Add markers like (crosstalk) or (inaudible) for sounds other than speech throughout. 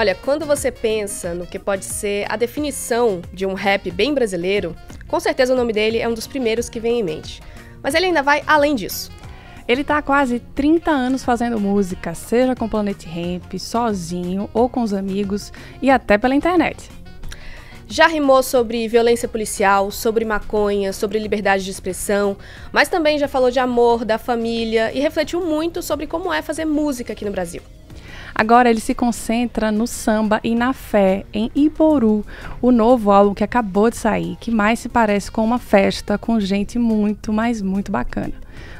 Olha, quando você pensa no que pode ser a definição de um rap bem brasileiro, com certeza o nome dele é um dos primeiros que vem em mente. Mas ele ainda vai além disso. Ele está há quase 30 anos fazendo música, seja com o Planet Ramp, sozinho ou com os amigos e até pela internet. Já rimou sobre violência policial, sobre maconha, sobre liberdade de expressão, mas também já falou de amor, da família e refletiu muito sobre como é fazer música aqui no Brasil. Agora ele se concentra no samba e na fé, em Iboru, o novo álbum que acabou de sair, que mais se parece com uma festa, com gente muito, mas muito bacana.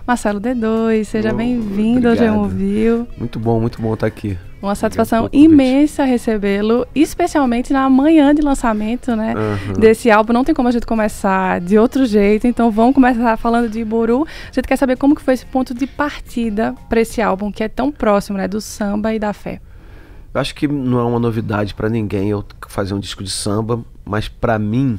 Marcelo D2, seja oh, bem-vindo é ao g Viu. Muito bom, muito bom estar aqui. Uma satisfação imensa recebê-lo, especialmente na manhã de lançamento, né? Uhum. Desse álbum. Não tem como a gente começar de outro jeito, então vamos começar falando de Iburu. A gente quer saber como que foi esse ponto de partida para esse álbum que é tão próximo, né? Do samba e da fé. Eu acho que não é uma novidade para ninguém eu fazer um disco de samba, mas para mim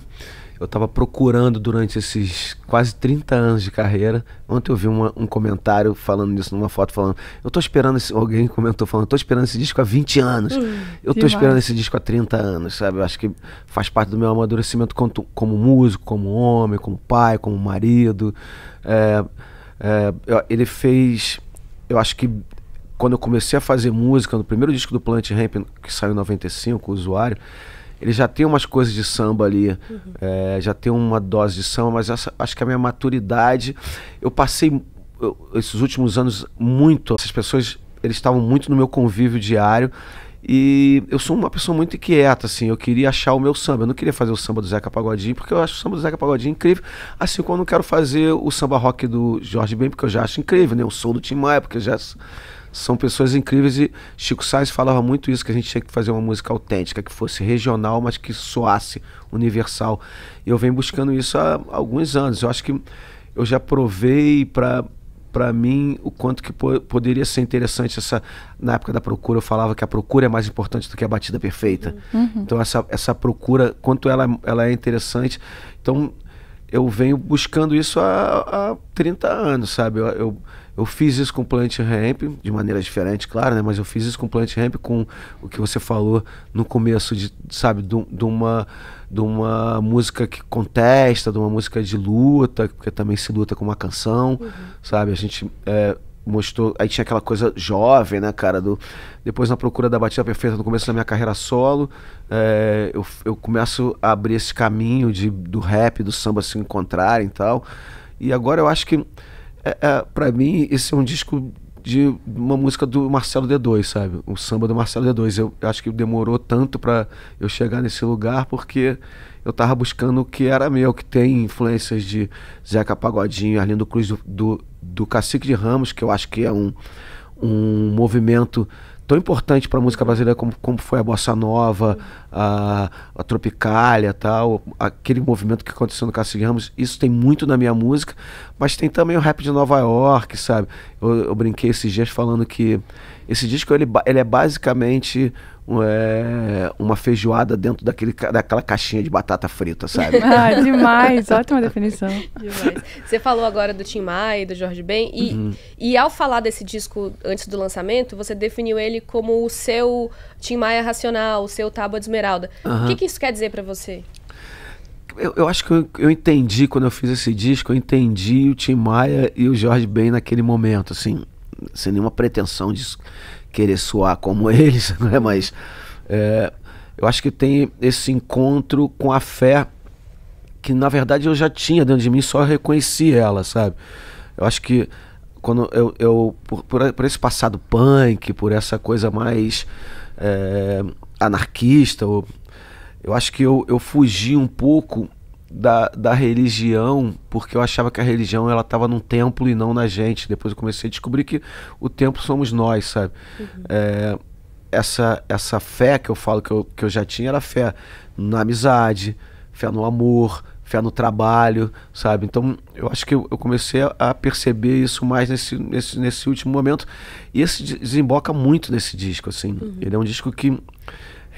eu estava procurando durante esses quase 30 anos de carreira. Ontem eu vi uma, um comentário falando isso numa foto, falando: Eu tô esperando esse. Alguém comentou falando: Eu tô esperando esse disco há 20 anos. Hum, eu tô demais. esperando esse disco há 30 anos, sabe? Eu acho que faz parte do meu amadurecimento como, como músico, como homem, como pai, como marido. É, é, ele fez. Eu acho que quando eu comecei a fazer música, no primeiro disco do Plant Ramp, que saiu em 95, o Usuário ele já tem umas coisas de samba ali, uhum. é, já tem uma dose de samba, mas essa, acho que a minha maturidade. Eu passei eu, esses últimos anos muito. Essas pessoas, eles estavam muito no meu convívio diário. E eu sou uma pessoa muito inquieta, assim. Eu queria achar o meu samba. Eu não queria fazer o samba do Zeca Pagodinho, porque eu acho o samba do Zeca Pagodinho incrível. Assim como eu não quero fazer o samba rock do Jorge Ben, porque eu já acho incrível, né? O som do Tim Maia, porque eu já são pessoas incríveis e Chico Sainz falava muito isso, que a gente tinha que fazer uma música autêntica, que fosse regional, mas que soasse universal. E eu venho buscando isso há alguns anos. Eu acho que eu já provei para para mim o quanto que po poderia ser interessante essa na época da procura eu falava que a procura é mais importante do que a batida perfeita uhum. uhum. então essa, essa procura quanto ela, ela é interessante então eu venho buscando isso há, há 30 anos sabe eu, eu eu fiz isso com Plant Ramp, de maneira diferente, claro, né? Mas eu fiz isso com Plant Ramp, com o que você falou no começo, de, sabe, de, de uma, de uma música que contesta, de uma música de luta, porque também se luta com uma canção, uhum. sabe? A gente é, mostrou. Aí tinha aquela coisa jovem, né, cara? Do, depois, na procura da batida perfeita, no começo da minha carreira solo, é, eu, eu começo a abrir esse caminho de, do rap, do samba se encontrarem e tal. E agora eu acho que é, é para mim, esse é um disco de uma música do Marcelo D2, sabe? O samba do Marcelo D2. Eu acho que demorou tanto para eu chegar nesse lugar porque eu tava buscando o que era meu, que tem influências de Zeca Pagodinho, Arlindo Cruz do, do, do Cacique de Ramos, que eu acho que é um, um movimento tão importante para a música brasileira como, como foi a bossa nova, a, a tropicália, tal, aquele movimento que aconteceu no Cássio Ramos, isso tem muito na minha música, mas tem também o rap de Nova York, sabe? Eu, eu brinquei esses dias falando que esse disco ele, ele é basicamente é, uma feijoada dentro daquele, daquela caixinha de batata frita, sabe? (laughs) ah, demais, ótima definição. Demais. Você falou agora do Tim Maia e do Jorge Ben, e, uhum. e ao falar desse disco antes do lançamento, você definiu ele como o seu Tim Maia racional, o seu Tábua de Esmeralda. Uhum. O que, que isso quer dizer para você? Eu, eu, acho que eu, eu, entendi quando eu fiz esse disco, eu entendi o Tim Maia e o Jorge Ben naquele momento, assim, sem nenhuma pretensão de querer soar como (laughs) eles, né? mas é, eu acho que tem esse encontro com a fé que na verdade eu já tinha dentro de mim, só reconheci ela, sabe? Eu acho que quando eu, eu por, por, esse passado punk, por essa coisa mais é, anarquista, eu, eu acho que eu, eu fugi um pouco da, da religião, porque eu achava que a religião ela estava num templo e não na gente. Depois eu comecei a descobrir que o templo somos nós, sabe? Uhum. É, essa, essa fé que eu falo que eu, que eu já tinha era fé na amizade, fé no amor, fé no trabalho, sabe? Então eu acho que eu, eu comecei a perceber isso mais nesse, nesse, nesse último momento. E esse desemboca muito nesse disco, assim. Uhum. Ele é um disco que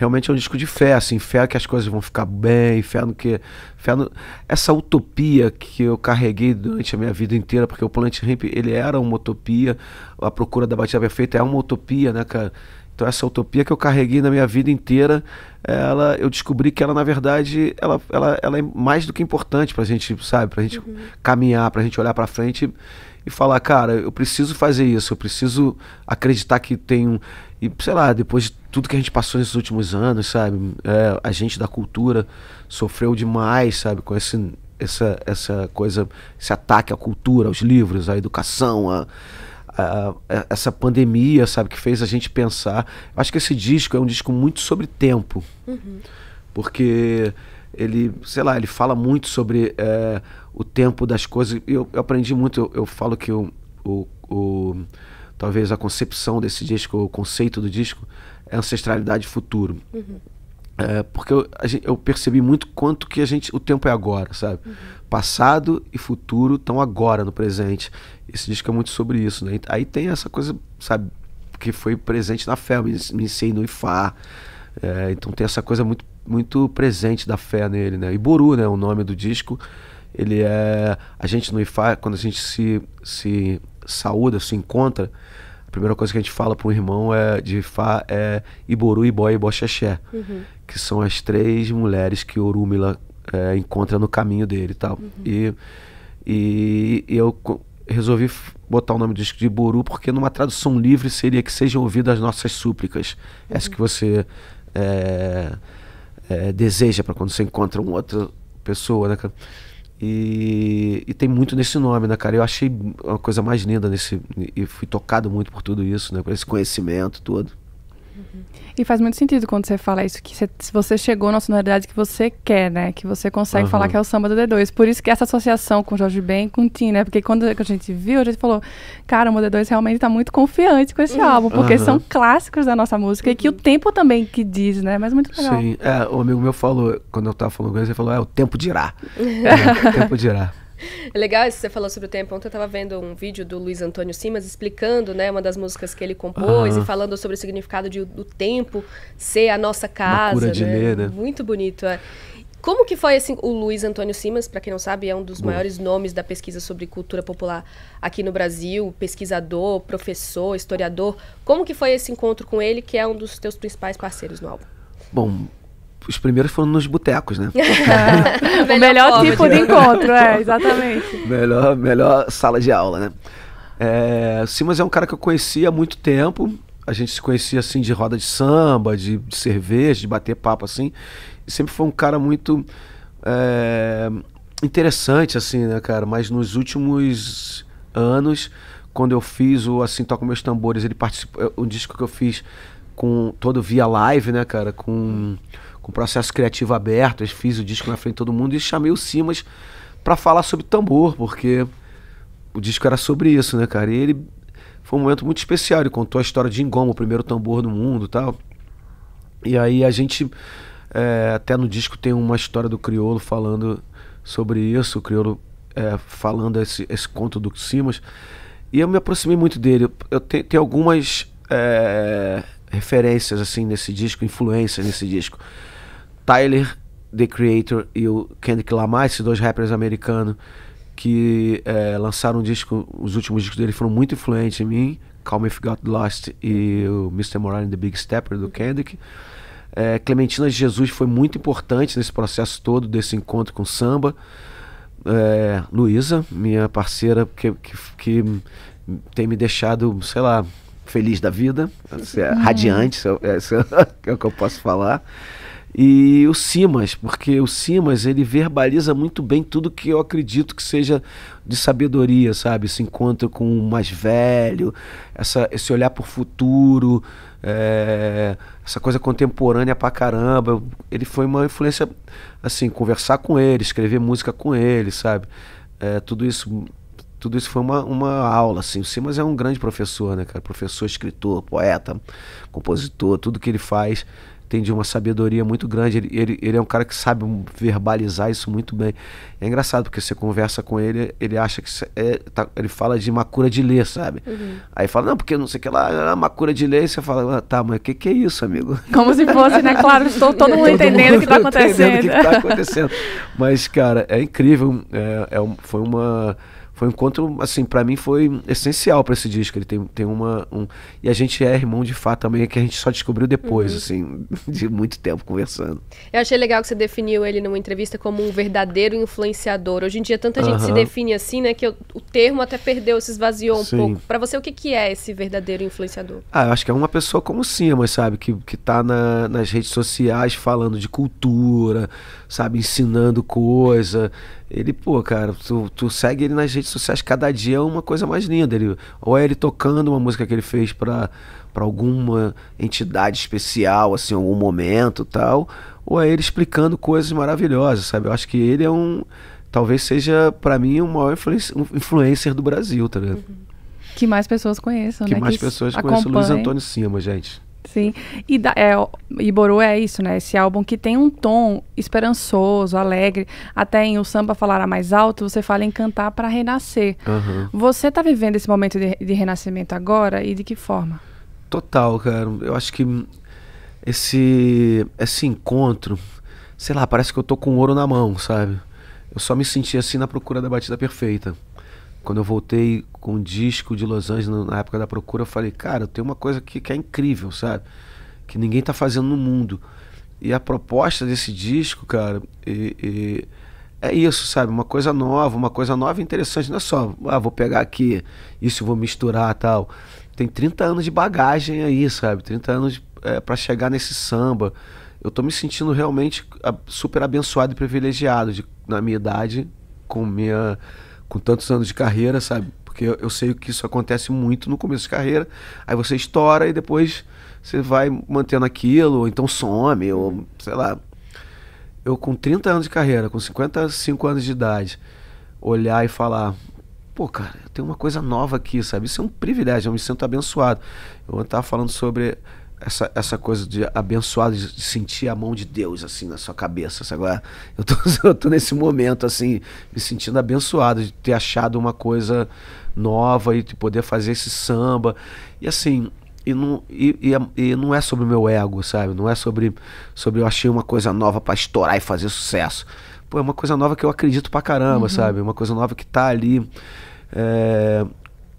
realmente é um disco de fé, assim, fé que as coisas vão ficar bem, fé no que. Fé no, essa utopia que eu carreguei durante a minha vida inteira, porque o Plant Ramp ele era uma utopia, a procura da batida perfeita é uma utopia, né, cara? Então essa utopia que eu carreguei na minha vida inteira, ela, eu descobri que ela na verdade, ela, ela, ela é mais do que importante para a gente, sabe, para a gente uhum. caminhar, para a gente olhar para frente e falar, cara, eu preciso fazer isso, eu preciso acreditar que tenho e sei lá, depois de tudo que a gente passou nesses últimos anos, sabe? É, a gente da cultura sofreu demais, sabe? Com esse, essa, essa coisa, esse ataque à cultura, aos livros, à educação, a, a, a, essa pandemia, sabe? Que fez a gente pensar. Acho que esse disco é um disco muito sobre tempo. Uhum. Porque ele, sei lá, ele fala muito sobre é, o tempo das coisas. Eu, eu aprendi muito, eu, eu falo que o, o, o, talvez a concepção desse disco, o conceito do disco ancestralidade e futuro. Uhum. É, porque eu, gente, eu, percebi muito quanto que a gente o tempo é agora sabe uhum. passado e futuro estão agora no presente esse disco é muito sobre isso né aí tem essa coisa sabe que foi presente na fé eu me, me ensinei no Ifá é, então tem essa coisa muito muito presente da fé nele né e Buru né o nome do disco ele é a gente no Ifá quando a gente se se saúda se encontra primeira coisa que a gente fala pro irmão é de Fá é Iboru, Ibó e Iboxaxé, uhum. que são as três mulheres que Orúmila é, encontra no caminho dele tal. Uhum. e E, e eu resolvi botar o nome do disco de iboru porque numa tradução livre seria que sejam ouvidas as nossas súplicas. Uhum. Essa que você é, é, deseja para quando você encontra uma outra pessoa, né, cara? E, e, tem muito nesse nome, né, cara? Eu achei uma coisa mais linda nesse. E fui tocado muito por tudo isso, né? Por esse conhecimento todo. E faz muito sentido quando você fala isso, que se você chegou na sonoridade que você quer, né? Que você consegue uhum. falar que é o samba do D2. Por isso que essa associação com Jorge Ben com Tim, né? Porque quando a gente viu, a gente falou, cara, o D2 realmente tá muito confiante com esse uhum. álbum, porque uhum. são clássicos da nossa música e que o uhum. tempo também que diz, né? Mas muito legal. Sim, é, o amigo meu falou, quando eu tava falando com ele, ele falou, é, o tempo dirá. (laughs) é, o tempo dirá. É legal isso que você falou sobre o tempo. Ontem eu estava vendo um vídeo do Luiz Antônio Simas explicando, né, uma das músicas que ele compôs ah. e falando sobre o significado de, do tempo ser a nossa casa. Né? Ler, né? Muito bonito, é. Como que foi assim, o Luiz Antônio Simas, para quem não sabe, é um dos Bom. maiores nomes da pesquisa sobre cultura popular aqui no Brasil, pesquisador, professor, historiador. Como que foi esse encontro com ele, que é um dos teus principais parceiros no álbum? Bom, os primeiros foram nos botecos, né? (laughs) o melhor, tipo de encontro, é, exatamente. Melhor, melhor sala de aula, né? É, Simas é um cara que eu conhecia há muito tempo. A gente se conhecia assim de roda de samba, de, de cerveja, de bater papo assim. E sempre foi um cara muito é, interessante, assim, né, cara? Mas nos últimos anos, quando eu fiz o Assim Toca Meus Tambores, ele participou. um é, disco que eu fiz com todo via live, né, cara? Com. Hum com o processo criativo aberto, eu fiz o disco na frente de todo mundo e chamei o Simas para falar sobre tambor, porque o disco era sobre isso, né, cara? E ele foi um momento muito especial, ele contou a história de Ingoma, o primeiro tambor do mundo tal. E aí a gente, é, até no disco tem uma história do Criolo falando sobre isso, o Criolo é, falando esse, esse conto do Simas. E eu me aproximei muito dele. Eu tenho, tenho algumas é, referências assim nesse disco, influências nesse disco. Tyler The Creator e o Kendrick Lamar, esses dois rappers americanos que é, lançaram um disco, os últimos discos dele foram muito influentes em mim, Calm If Got Lost e o Mr. Moran and the Big Stepper do Kendrick. É, Clementina de Jesus foi muito importante nesse processo todo desse encontro com samba. É, Luísa, minha parceira, que, que, que, tem me deixado, sei lá, feliz da vida, é uhum. radiante, é, é o que eu posso falar e o Simas, porque o Simas ele verbaliza muito bem tudo que eu acredito que seja de sabedoria, sabe? Esse encontro com o mais velho, essa, esse olhar por futuro, é, essa coisa contemporânea pra caramba. Ele foi uma influência, assim, conversar com ele, escrever música com ele, sabe? É, tudo isso tudo isso foi uma, uma aula, assim. O Simas é um grande professor, né, cara? Professor, escritor, poeta, compositor, tudo que ele faz tem de uma sabedoria muito grande. Ele, ele, ele é um cara que sabe verbalizar isso muito bem. É engraçado, porque você conversa com ele, ele acha que é, tá, ele fala de macura de ler, sabe? Uhum. Aí fala, não, porque não sei o que lá, macura de ler, e você fala, ah, tá, mas o que, que é isso, amigo? (laughs) Como se fosse, né? Claro, estou (laughs) todo mundo todo entendendo o que está acontecendo. Entendendo o que está acontecendo. mas, cara, é incrível. É, é, foi uma foi um encontro, assim, para mim foi essencial para esse disco. Ele tem, tem uma. Um... E a gente é irmão de fato também, é que a gente só descobriu depois, uhum. assim, (laughs) de muito tempo conversando. Eu achei legal que você definiu ele numa entrevista como um verdadeiro influenciador. Hoje em dia, tanta uhum. gente se define assim, né, que eu, o termo até perdeu, se esvaziou um Sim. pouco. Para você, o que, que é esse verdadeiro influenciador? Ah, eu acho que é uma pessoa como Simas, sabe, que, que tá na, nas redes sociais falando de cultura, sabe, ensinando coisa. Ele, pô, cara, tu, tu segue ele nas redes sociais, cada dia é uma coisa mais linda. Ele, ou é ele tocando uma música que ele fez pra, pra alguma entidade especial, assim, algum momento tal, ou é ele explicando coisas maravilhosas, sabe? Eu acho que ele é um. Talvez seja, para mim, o maior influencer do Brasil, tá ligado? Uhum. Que mais pessoas conheçam, que né? Mais que mais pessoas conheçam o Luiz Antônio Cima, gente. Sim, e, da, é, e Boru é isso, né? Esse álbum que tem um tom esperançoso, alegre. Até em O Samba Falará Mais Alto, você fala em cantar para renascer. Uhum. Você tá vivendo esse momento de, de renascimento agora e de que forma? Total, cara. Eu acho que esse, esse encontro, sei lá, parece que eu tô com ouro na mão, sabe? Eu só me senti assim na procura da batida perfeita. Quando eu voltei com um disco de Los Angeles na época da procura, eu falei, cara, tem uma coisa que, que é incrível, sabe? Que ninguém está fazendo no mundo. E a proposta desse disco, cara, e, e é isso, sabe? Uma coisa nova, uma coisa nova e interessante. Não é só, ah, vou pegar aqui, isso vou misturar tal. Tem 30 anos de bagagem aí, sabe? 30 anos é, eh, para chegar nesse samba. Eu tô me sentindo realmente ah, super abençoado e privilegiado de, na minha idade, com minha com tantos anos de carreira, sabe? Porque eu, eu sei que isso acontece muito no começo de carreira. Aí você estoura e depois você vai mantendo aquilo, ou então some, ou sei lá. Eu com 30 anos de carreira, com 55 anos de idade, olhar e falar, pô, cara, tem uma coisa nova aqui, sabe? Isso é um privilégio, eu me sinto abençoado. Eu estava falando sobre essa, essa coisa de abençoado, de sentir a mão de Deus, assim, na sua cabeça, agora é? Eu tô, (laughs) eu tô nesse momento, assim, me sentindo abençoado de ter achado uma coisa nova e de poder fazer esse samba. E assim, e não, e, e, e, não é sobre o meu ego, sabe? Não é sobre, sobre eu achei uma coisa nova para estourar e fazer sucesso. Pô, é uma coisa nova que eu acredito pra caramba, uhum. sabe? Uma coisa nova que tá ali. É,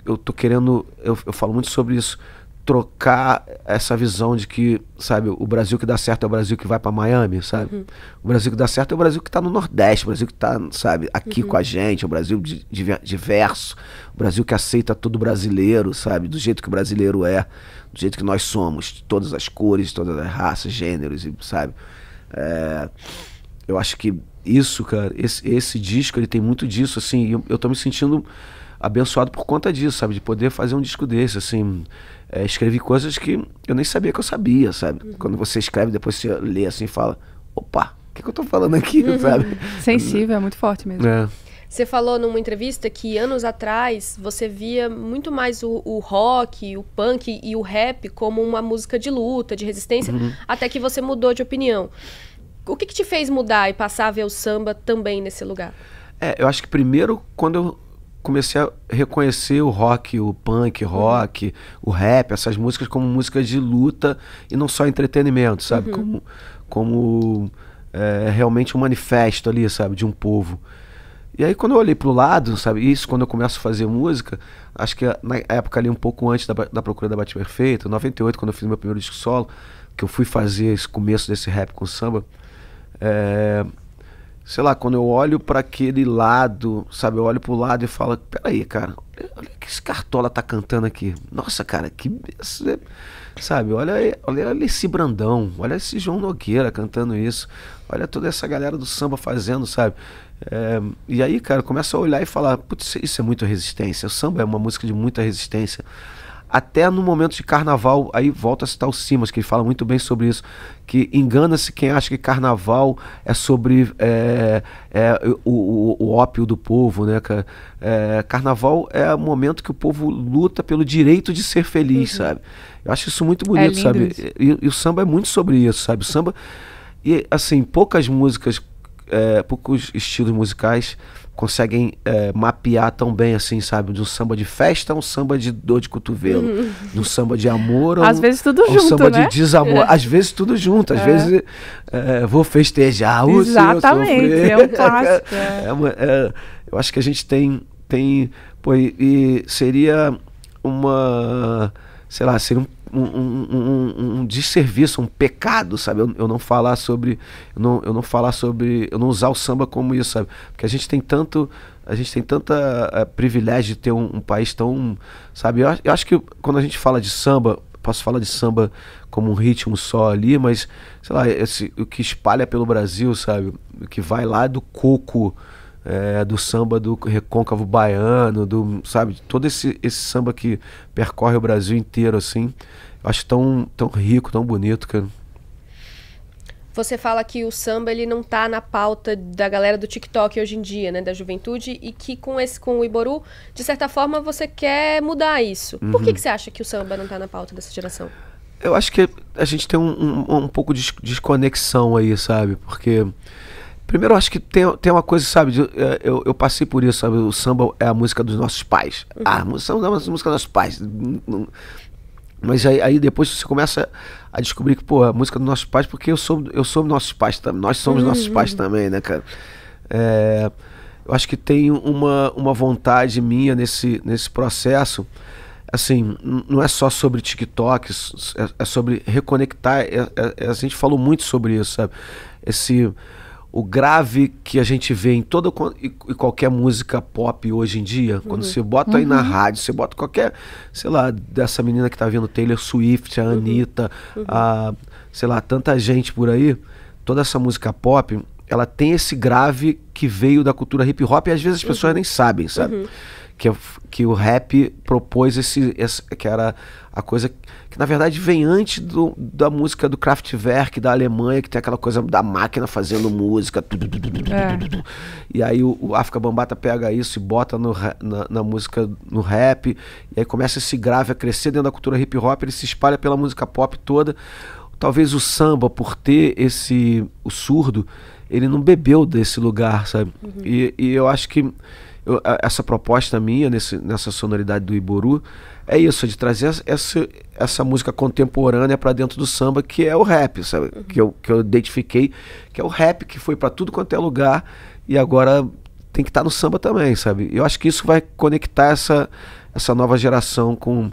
eu tô querendo. Eu, eu falo muito sobre isso trocar essa visão de que, sabe, o Brasil que dá certo é o Brasil que vai para Miami, sabe? Uhum. O Brasil que dá certo é o Brasil que tá no Nordeste, o Brasil que tá, sabe, aqui uhum. com a gente, é o Brasil di diverso, o Brasil que aceita todo brasileiro, sabe, do jeito que o brasileiro é, do jeito que nós somos, de todas as cores, todas as raças, gêneros, sabe? É, eu acho que isso, cara, esse, esse disco, ele tem muito disso, assim, eu, eu tô me sentindo abençoado por conta disso, sabe? De poder fazer um disco desse, assim. É, escrevi coisas que eu nem sabia que eu sabia, sabe? Uhum. Quando você escreve, depois você lê assim e fala: opa, o que, que, eu tô falando aqui, uhum. sabe? (laughs) Sensível, é muito forte mesmo. É. Você falou numa entrevista que anos atrás você via muito mais o, o, rock, o punk e o rap como uma música de luta, de resistência, uhum. até que você mudou de opinião. O que, que, te fez mudar e passar a ver o samba também nesse lugar? É, eu acho que primeiro, quando eu comecei a reconhecer o rock, o punk, rock, uhum. o rap, essas músicas como músicas de luta e não só entretenimento, sabe? Uhum. Como, como é, realmente um manifesto ali, sabe? De um povo. E aí quando eu olhei pro lado, sabe? Isso, quando eu começo a fazer música, acho que na época ali, um pouco antes da, da Procura da Bate Perfeita, 98, quando eu fiz meu primeiro disco solo, que eu fui fazer esse começo desse rap com samba, é, sei lá, quando eu olho para aquele lado, sabe, eu olho o lado e falo, peraí, cara, olha que esse cartola tá cantando aqui. Nossa, cara, que. Sabe, olha, olha, olha esse Brandão, olha esse João Nogueira cantando isso, olha toda essa galera do samba fazendo, sabe? É, e aí, cara, começa a olhar e falar, putz, isso é muita resistência. O samba é uma música de muita resistência até no momento de carnaval, aí volta a citar o Simas, que ele fala muito bem sobre isso, que engana-se quem acha que carnaval é sobre é, é, o, o, ópio do povo, né, cara? É, carnaval é o momento que o povo luta pelo direito de ser feliz, uhum. sabe? Eu acho isso muito é bonito, sabe? E, e, o samba é muito sobre isso, sabe? O samba, e assim, poucas músicas, é, poucos estilos musicais conseguem é, mapear tão bem, assim, sabe? De um samba de festa a um samba de dor de cotovelo. Uhum. De um samba de amor às vezes tudo um junto, samba né? de desamor. É. Às vezes tudo junto. Às é. vezes é, vou festejar o Exatamente, é um clássico. É. (laughs) Uma, eu acho que a gente tem... tem pô, e, e seria uma... Sei lá, seria um um, um, um, um desserviço, um pecado, sabe? Eu, eu não falar sobre. Eu não, eu não falar sobre. Eu não usar o samba como isso, sabe? Porque a gente tem tanto. A gente tem tanta eh, privilégio de ter um, país tão. Sabe? Eu, eu acho que quando a gente fala de samba, posso falar de samba como um ritmo só ali, mas, sei lá, esse, o que espalha pelo Brasil, sabe? O que vai lá é do coco é, do samba do recôncavo baiano, do, sabe, todo esse, esse samba que percorre o Brasil inteiro, assim. Acho tão, tão rico, tão bonito, cara. Você fala que o samba ele não tá na pauta da galera do TikTok hoje em dia, né, da juventude, e que com esse com o Iboru, de certa forma, você quer mudar isso. Uhum. Por que, uhum. que você acha que o samba não tá na pauta dessa geração? Eu acho que a gente tem um, um, um pouco de desconexão aí, sabe? Porque Primeiro, eu acho que tem, tem uma coisa, sabe, de, é, eu, eu passei por isso, sabe? O samba é a música dos nossos pais. Uhum. Ah, o samba é a música dos nossos pais. Mas aí, aí, depois você começa a descobrir que, pô, é a música dos nossos pais, porque eu sou, eu sou nossos pais também. Nós somos uhum. nossos pais também, né, cara? É, eu acho que tem uma, uma vontade minha nesse, nesse processo. Assim, não é só sobre TikTok, é, é sobre reconectar. É, é, a gente falou muito sobre isso, sabe? Esse o grave que a gente vê em toda e, qualquer música pop hoje em dia, uhum. quando você bota uhum. aí na uhum. rádio, você bota qualquer, sei lá, dessa menina que tá vendo Taylor Swift, a uhum. Anitta, uhum. a, sei lá, tanta gente por aí, toda essa música pop, ela tem esse grave que veio da cultura hip hop e às vezes as pessoas uhum. nem sabem, sabe? que, é que o rap propôs esse, esse, que era a coisa que na verdade vem antes do, da música do Kraftwerk da Alemanha que tem aquela coisa da máquina fazendo música é. e aí o, o África Bambata pega isso e bota no, na, na, música no rap e aí começa esse grave a crescer dentro da cultura hip hop ele se espalha pela música pop toda talvez o samba por ter esse o surdo ele não bebeu desse lugar sabe uhum. e, e eu acho que eu, essa proposta minha nesse, nessa sonoridade do Iboru é isso, de trazer essa, essa música contemporânea para dentro do samba, que é o rap, sabe? Uhum. Que, eu, que eu identifiquei, que é o rap que foi para tudo quanto é lugar e agora tem que estar tá no samba também, sabe? Eu acho que isso vai conectar essa, essa nova geração com.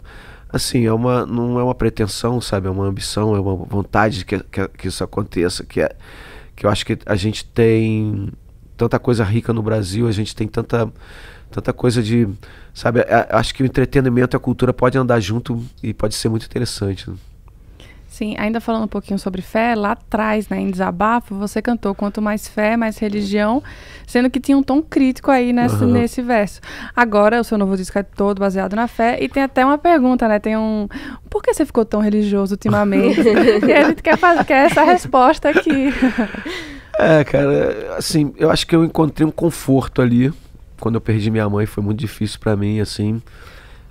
Assim, é uma, não é uma pretensão, sabe? É uma ambição, é uma vontade que, que, que isso aconteça, que é que eu acho que a gente tem tanta coisa rica no Brasil, a gente tem tanta, tanta coisa de. Sabe, acho que o entretenimento e a cultura podem andar junto e pode ser muito interessante. Né? Sim, ainda falando um pouquinho sobre fé, lá atrás, né, em Desabafo, você cantou Quanto Mais Fé, Mais Religião, sendo que tinha um tom crítico aí nesse, uhum. nesse verso. Agora, o seu novo disco é todo baseado na fé, e tem até uma pergunta, né, tem um... Por que você ficou tão religioso ultimamente? (laughs) (laughs) e a gente quer, fazer, quer essa resposta aqui. (laughs) É, cara, assim, eu acho que eu encontrei um conforto ali. Quando eu perdi minha mãe, foi muito difícil para mim, assim.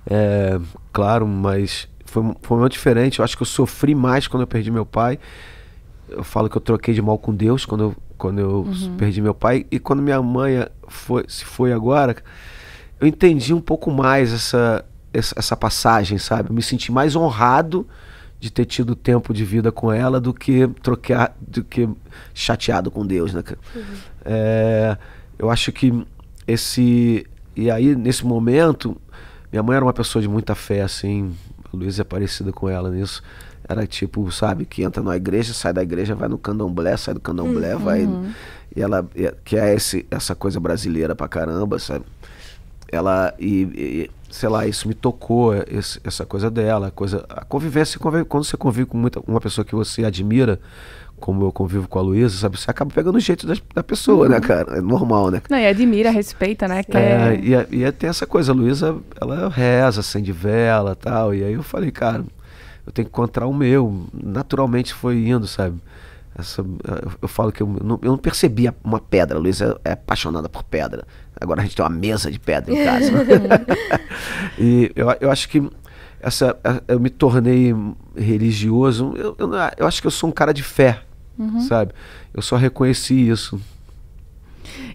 É, claro, mas foi, foi muito diferente. Eu acho que eu sofri mais quando eu perdi meu pai. Eu falo que eu troquei de mal com Deus quando eu, quando eu uhum. perdi meu pai. E quando minha mãe foi, se foi agora, eu entendi um pouco mais essa, essa, essa passagem, sabe? Eu me senti mais honrado de ter tido tempo de vida com ela do que trocar, do que chateado com Deus, né, Uhum. É, eu acho que esse e aí nesse momento minha mãe era uma pessoa de muita fé, assim, Luiz é parecida com ela nisso. Era tipo, sabe, que entra na igreja, sai da igreja, vai no candomblé, sai do candomblé, uhum. vai. Uhum. E ela, que é esse, essa coisa brasileira pra caramba, sabe? Ela. e, e sei lá, isso me tocou, esse, essa coisa dela, a coisa, a convivência, quando você convive com muita, uma pessoa que você admira, como eu convivo com a Luísa, sabe, você acaba pegando o jeito da, da pessoa, né, uhum. né, cara? É normal, né? Não, e admira, respeita, né? Que... É, é, e, e é, tem essa coisa, a Luísa, ela reza, acende vela tal, e aí eu falei, cara, eu tenho que encontrar o meu, naturalmente foi indo, sabe? Essa, eu, falo que eu não, eu não percebi uma pedra. A Luísa é, é apaixonada por pedra. Agora a gente tem uma mesa de pedra em casa. (laughs) e eu, eu acho que essa, eu me tornei religioso. Eu, eu, eu acho que eu sou um cara de fé, uhum. sabe? Eu só reconheci isso.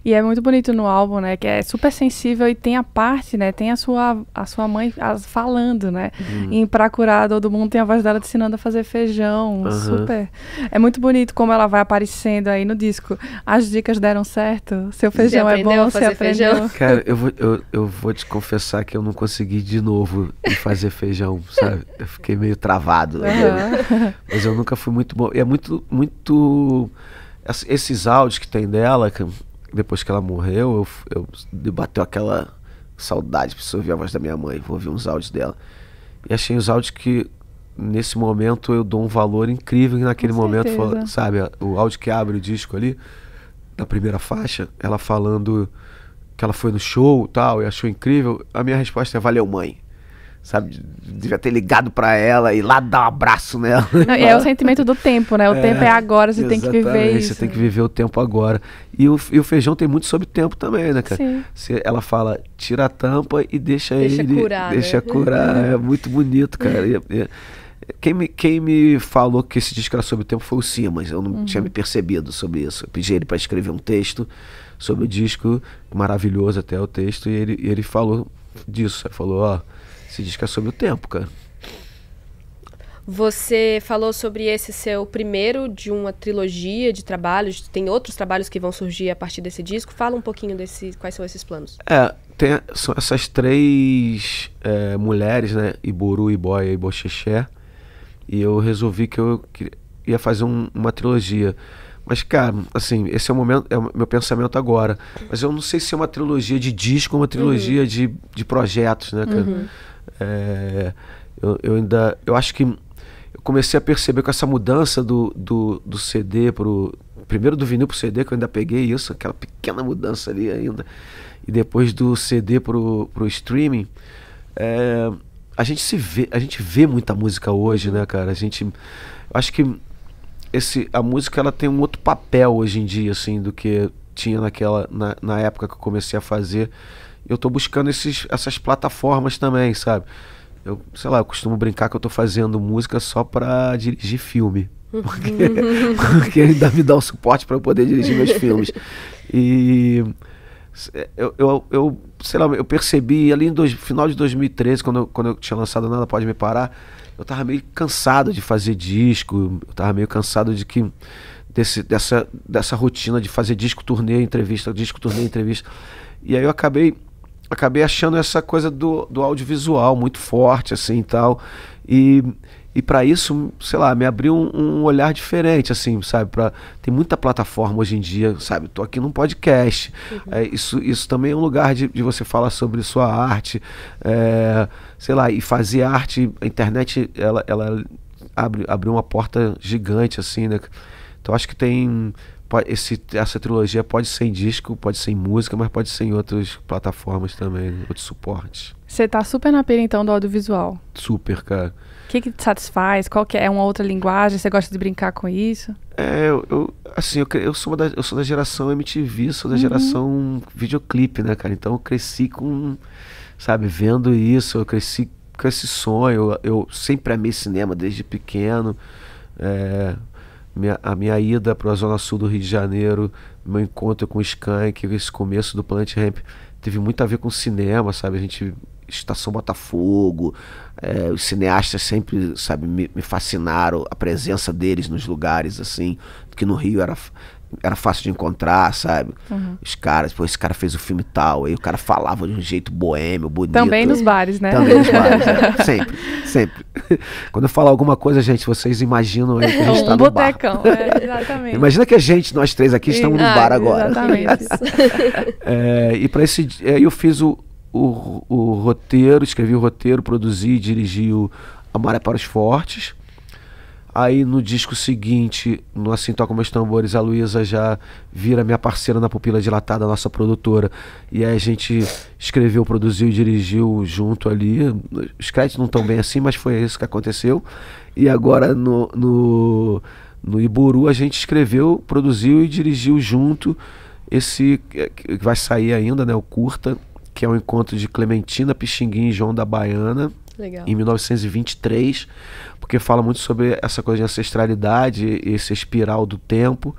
E é muito bonito no álbum, né? Que é super sensível e tem a parte, né? Tem a sua, a sua mãe as, falando, né? Uhum. Em Pra Curar Todo Mundo tem a voz dela te ensinando a fazer feijão. Uhum. Super. É muito bonito como ela vai aparecendo aí no disco. As dicas deram certo. Seu feijão é bom, você aprendeu. Feijão. Cara, eu vou, eu, eu vou te confessar que eu não consegui de novo fazer feijão, sabe? Eu fiquei meio travado. Uhum. Mas eu nunca fui muito bom. E é muito, muito... Assim, esses áudios que tem dela, depois que ela morreu, eu, eu aquela saudade, preciso ouvir a voz da minha mãe, vou ouvir uns áudios dela. E achei os áudios que nesse momento eu dou um valor incrível e naquele momento, sabe, o áudio que abre o disco ali, da primeira faixa, ela falando que ela foi no show tal e achou incrível, a minha resposta é valeu mãe sabe? Devia ter ligado para ela e lá dar um abraço nela. Não, é o sentimento do tempo, né? O é, tempo é agora, você tem que viver isso. Você tem que viver o tempo agora. E o, e o feijão tem muito sobre tempo também, né, cara? Sim. Você, ela fala, tira a tampa e deixa, deixa ele. Curar, deixa né? curar. é muito bonito, cara. (laughs) E, e, quem me, quem me falou que esse disco era sobre o tempo foi o Simas. Eu não uhum. tinha me percebido sobre isso. Eu pedi ele para escrever um texto sobre o disco, maravilhoso até o texto, e ele, ele falou disso. Ele falou: Ó, oh, esse disco é sobre o tempo, cara. Você falou sobre esse seu primeiro de uma trilogia de trabalhos. Tem outros trabalhos que vão surgir a partir desse disco. Fala um pouquinho desse, quais são esses planos. É, tem, são essas três é, mulheres, né? Iburu, Iboia e Bochexé. E eu resolvi que eu ia fazer um, uma trilogia. Mas, cara, assim, esse é o momento, é o meu pensamento agora. Mas eu não sei se é uma trilogia de disco ou uma trilogia uhum. de, de projetos, né, cara? Uhum. É, eu, eu, ainda. Eu acho que eu comecei a perceber com essa mudança do, do, do CD pro. Primeiro do vinil pro CD, que eu ainda peguei isso, aquela pequena mudança ali ainda. E depois do CD pro, pro streaming. É, a gente se vê, a gente vê muita música hoje, né, cara? A gente. Acho que esse, a música ela tem um outro papel hoje em dia, assim, do que tinha naquela, na, na época que eu comecei a fazer. Eu estou buscando esses, essas plataformas também, sabe? Eu, sei lá, eu costumo brincar que eu estou fazendo música só para dirigir filme. Uhum. Porque, porque ainda me dá o um suporte para eu poder dirigir meus filmes. E é, eu, eu, eu, sei lá, eu percebi ali no final de 2013, quando eu, quando eu tinha lançado Nada Pode Me Parar, eu tava meio cansado de fazer disco, eu tava meio cansado de que desse, dessa, dessa rotina de fazer disco, turnê, entrevista, disco, turnê, entrevista. E aí eu acabei acabei achando essa coisa do, do audiovisual muito forte assim e tal. E, e para isso, sei lá, me abriu um, um, olhar diferente, assim, sabe? Pra, tem muita plataforma hoje em dia, sabe? Tô aqui num podcast. Uhum. É, isso, isso também é um lugar de, de você falar sobre sua arte, é, sei lá, e fazer arte. A internet, ela, ela abre, abriu uma porta gigante, assim, né? Então acho que tem. Esse, essa trilogia pode ser em disco, pode ser em música, mas pode ser em outras plataformas também, outros suportes. Você tá super na pera então do audiovisual. Super, cara. O que, que te satisfaz? Qual que é? é uma outra linguagem? Você gosta de brincar com isso? É, eu, eu assim, eu, eu, sou da, eu sou da geração MTV, sou da uhum. geração videoclipe, né, cara? Então eu cresci com, sabe, vendo isso, eu cresci com esse sonho. Eu, eu sempre amei cinema desde pequeno. É, minha, a minha ida para a Zona Sul do Rio de Janeiro, meu encontro com o Skank, esse começo do Plant Ramp, teve muito a ver com cinema, sabe? A gente. Estação Botafogo, é, os cineastas sempre, sabe, me, me, fascinaram a presença deles nos lugares assim, que no Rio era era fácil de encontrar, sabe? Uhum. Os caras, pô, esse cara fez o filme tal, aí o cara falava de um jeito boêmio, bonito. Também nos bares, né? Também nos bares, é. (laughs) sempre, sempre. Quando eu falo alguma coisa, gente, vocês imaginam aí que a gente está no botecão, bar. É, exatamente. Imagina que a gente, nós três aqui, estamos e, no ah, bar agora. Exatamente. (laughs) é, e para esse, é, eu fiz o, o, o roteiro, escrevi o roteiro, produzi e dirigi o Amar para os Fortes. Aí no disco seguinte, no Assim Toca Meus Tambores, a Luísa já vira minha parceira na Pupila Dilatada, nossa produtora. E aí a gente escreveu, produziu e dirigiu junto ali. Os créditos não estão bem assim, mas foi isso que aconteceu. E agora no, no, no Iburu a gente escreveu, produziu e dirigiu junto esse que vai sair ainda, né? O Curta, que é o um encontro de Clementina Pixinguim e João da Baiana, Legal. em 1923, porque fala muito sobre essa coisa de ancestralidade, esse espiral do tempo,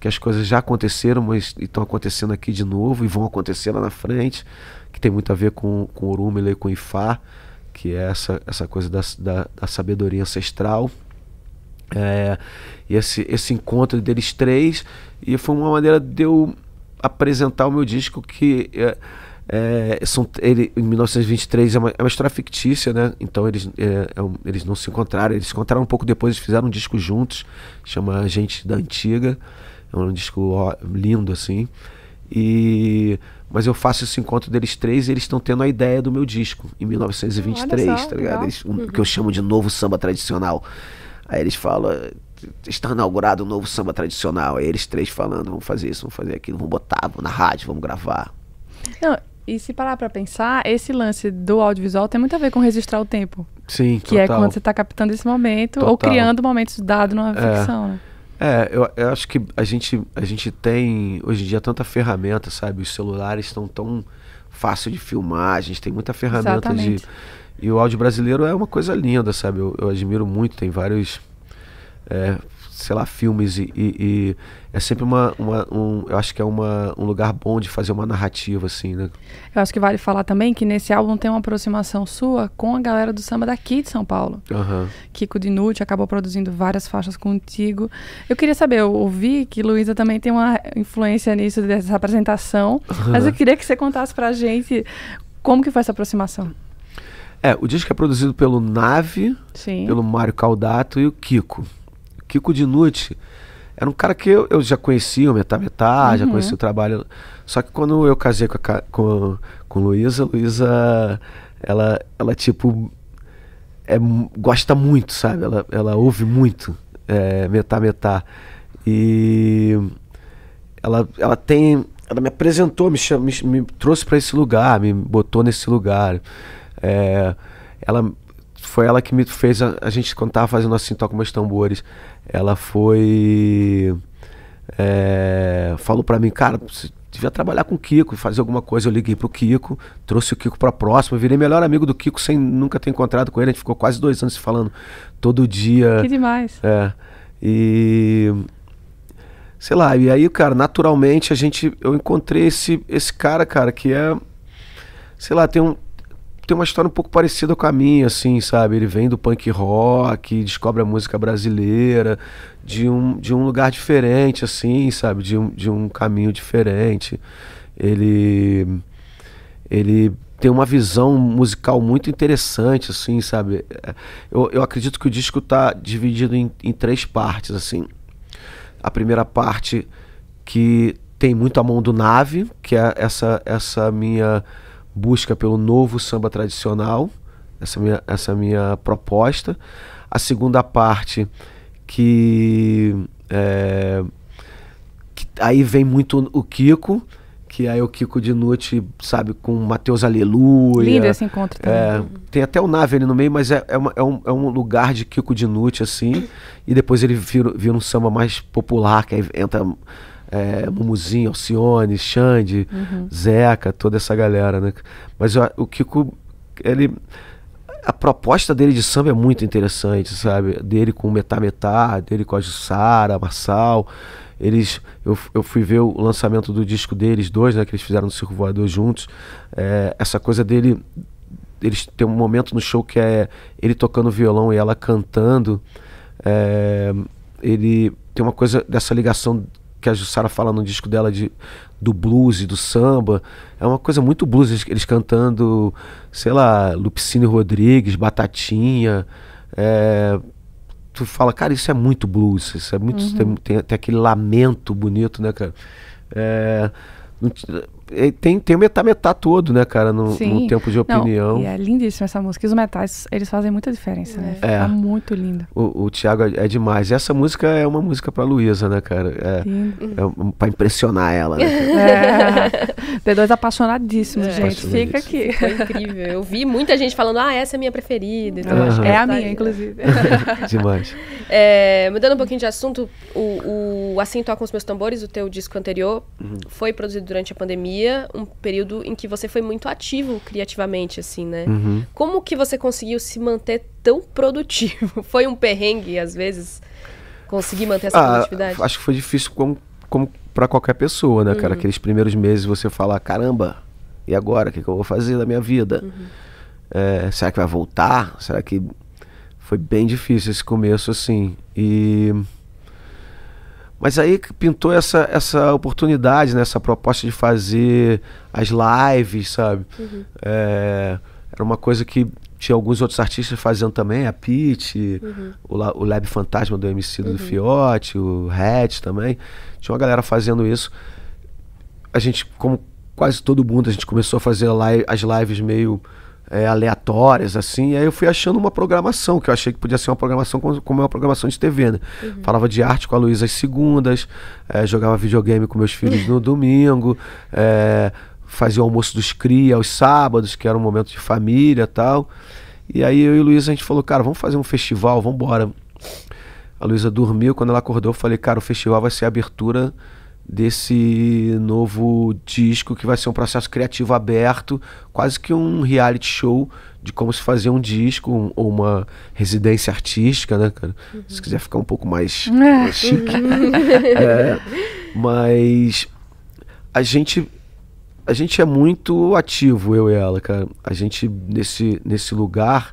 que as coisas já aconteceram, mas estão acontecendo aqui de novo e vão acontecer lá na frente, que tem muito a ver com, com Orúmila e com Ifá, que é essa, essa coisa da, da, da sabedoria ancestral. É, e esse, esse encontro deles três, e foi uma maneira de eu apresentar o meu disco que. É, é, são, ele, em 1923 é uma, é uma história fictícia, né? Então eles, é, é, um, eles não se encontraram, eles se encontraram um pouco depois, eles fizeram um disco juntos, chama Gente da Antiga, é um disco ó, lindo assim. E mas eu faço esse encontro deles três e eles estão tendo a ideia do meu disco em 1923, só, tá ligado? Eles, um, uhum. que eu chamo de novo samba tradicional. Aí eles falam, está inaugurado o um novo samba tradicional. Aí eles três falando, vamos fazer isso, vamos fazer aquilo, vamos botar, vamos na rádio, vamos gravar. Não, e se parar para pensar, esse lance do audiovisual tem muito a ver com registrar o tempo. Sim, Que é total. é quando você está captando esse momento total. ou criando momentos dados numa é. ficção, né? É, eu, eu, acho que a gente, a gente tem hoje em dia tanta ferramenta, sabe? Os celulares estão tão fácil de filmar, a gente tem muita ferramenta Exatamente. de. E o áudio brasileiro é uma coisa linda, sabe? Eu, eu admiro muito, tem vários é, sei lá, filmes e, e, e é sempre uma, uma um, eu acho que é uma, um lugar bom de fazer uma narrativa, assim, né? Eu acho que vale falar também que nesse álbum tem uma aproximação sua com a galera do samba daqui de São Paulo. Uhum. Kiko Dinucci acabou produzindo várias faixas contigo. Eu queria saber, eu ouvi que Luísa também tem uma influência nisso, dessa apresentação, uhum. mas eu queria que você contasse pra gente como que foi essa aproximação. É, o disco é produzido pelo Nave, Sim. pelo Mário Caldato e o Kiko. Kiko Dinucci era um cara que eu, eu já conhecia o Metá Metá, uhum. já conhecia o trabalho. Só que quando eu casei com, a, com, com Luísa, Luísa, ela, ela tipo, é, gosta muito, sabe? Ela, ela ouve muito é, Metá Metá. E ela, ela tem. Ela me apresentou, me, me, me trouxe para esse lugar, me botou nesse lugar. É, ela foi ela que me fez a, a gente quando tava fazendo assim toca meus tambores ela foi. É, falou para mim, cara, você devia trabalhar com o Kiko, fazer alguma coisa. Eu liguei pro Kiko, trouxe o Kiko pra próxima, virei melhor amigo do Kiko sem nunca ter encontrado com ele. A gente ficou quase dois anos se falando todo dia. Que demais. É. E. Sei lá, e aí, cara, naturalmente a gente. Eu encontrei esse, esse cara, cara, que é. Sei lá, tem um tem uma história um pouco parecida com a minha, assim, sabe? Ele vem do punk rock, descobre a música brasileira, de um, de um lugar diferente, assim, sabe? De um, de um caminho diferente. Ele. Ele tem uma visão musical muito interessante, assim, sabe? É, eu, eu acredito que o disco tá dividido em, em três partes, assim. A primeira parte que tem muito a mão do Nave, que é essa, essa minha busca pelo novo samba tradicional, essa minha, essa minha proposta. A segunda parte que, é, que aí vem muito o Kiko, que aí o Kiko Dinucci, sabe, com Matheus Aleluia. Lindo esse encontro é, também. É, tem até o Nave ali no meio, mas é, é, uma, é, um, é um lugar de Kiko Dinucci, assim. e depois ele vira, vira um samba mais popular, que aí entra é, Mumuzinho, Alcione, Xande, uhum. Zeca, toda essa galera, né? Mas o Kiko, ele a proposta dele de samba é muito interessante, sabe? Dele com Metá Metá, dele com a Jussara, Marçal. Eles, eu, eu fui ver o lançamento do disco deles, dois, né? Que eles fizeram no Circo Voador juntos. É, essa coisa dele. Eles tem um momento no show que é ele tocando violão e ela cantando. É, ele tem uma coisa dessa ligação que a Jussara fala no disco dela de, do blues e do samba. É uma coisa muito blues, eles, eles cantando, sei lá, Lupicínio Rodrigues, Batatinha. É, tu fala, cara, isso é muito blues, isso é muito. Uhum. Tem, tem, tem, aquele lamento bonito, né, cara? É, é, tem, tem o metá metá todo, né, cara, no, no tempo de opinião. Não, e é lindíssima essa música. E os metais, eles fazem muita diferença, né? é. né? Fica é. muito linda O, o Thiago é, demais. E essa música é uma música pra Luísa, né, cara? É, Sim. É pra impressionar ela, né? É. (laughs) D2 apaixonadíssimo, é. gente. Fica aqui. Foi incrível. Eu vi muita gente falando, ah, essa é a minha preferida. Então É a minha, aí. inclusive. (laughs) demais. mudando um pouquinho de assunto, o, o Assim os Meus Tambores, o teu disco anterior, uhum. foi produzido durante a pandemia pandemia um período em que você foi muito ativo criativamente, assim, né? Uhum. Como que você conseguiu se manter tão produtivo? (laughs) Foi um perrengue, às vezes, conseguir manter essa ah, produtividade? Acho que foi difícil como, como para qualquer pessoa, né, uhum. cara? Aqueles primeiros meses você fala, caramba, e agora? O que, que, eu vou fazer da minha vida? Uhum. É, será que vai voltar? Será que... Foi bem difícil esse começo, assim. E mas aí pintou essa, essa oportunidade, né? essa proposta de fazer as lives, sabe? Uhum. É, era uma coisa que tinha alguns outros artistas fazendo também, a Pete, uhum. o, o Lab Fantasma do MC do uhum. Fiote, o Hatch também. Tinha uma galera fazendo isso. A gente, como quase todo mundo, a gente começou a fazer live, as lives meio é, aleatórias, assim. Aí eu fui achando uma programação, que eu achei que podia ser uma programação como, como é uma programação de TV, né? Uhum. Falava de arte com a Luísa às segundas, é, jogava videogame com meus filhos no domingo, é, fazia o almoço dos cria aos sábados, que era um momento de família tal. E aí eu e o Luísa, a gente falou, cara, vamos fazer um festival, vamos embora. A Luísa dormiu, quando ela acordou, eu falei, cara, o festival vai ser a abertura desse novo disco que vai ser um processo criativo aberto, quase que um reality show de como se fazer um disco um, ou uma residência artística, né, cara? Uhum. Se quiser ficar um pouco mais, (laughs) chique. Uhum. é, mas a gente a gente é muito ativo eu e ela, cara. A gente nesse nesse lugar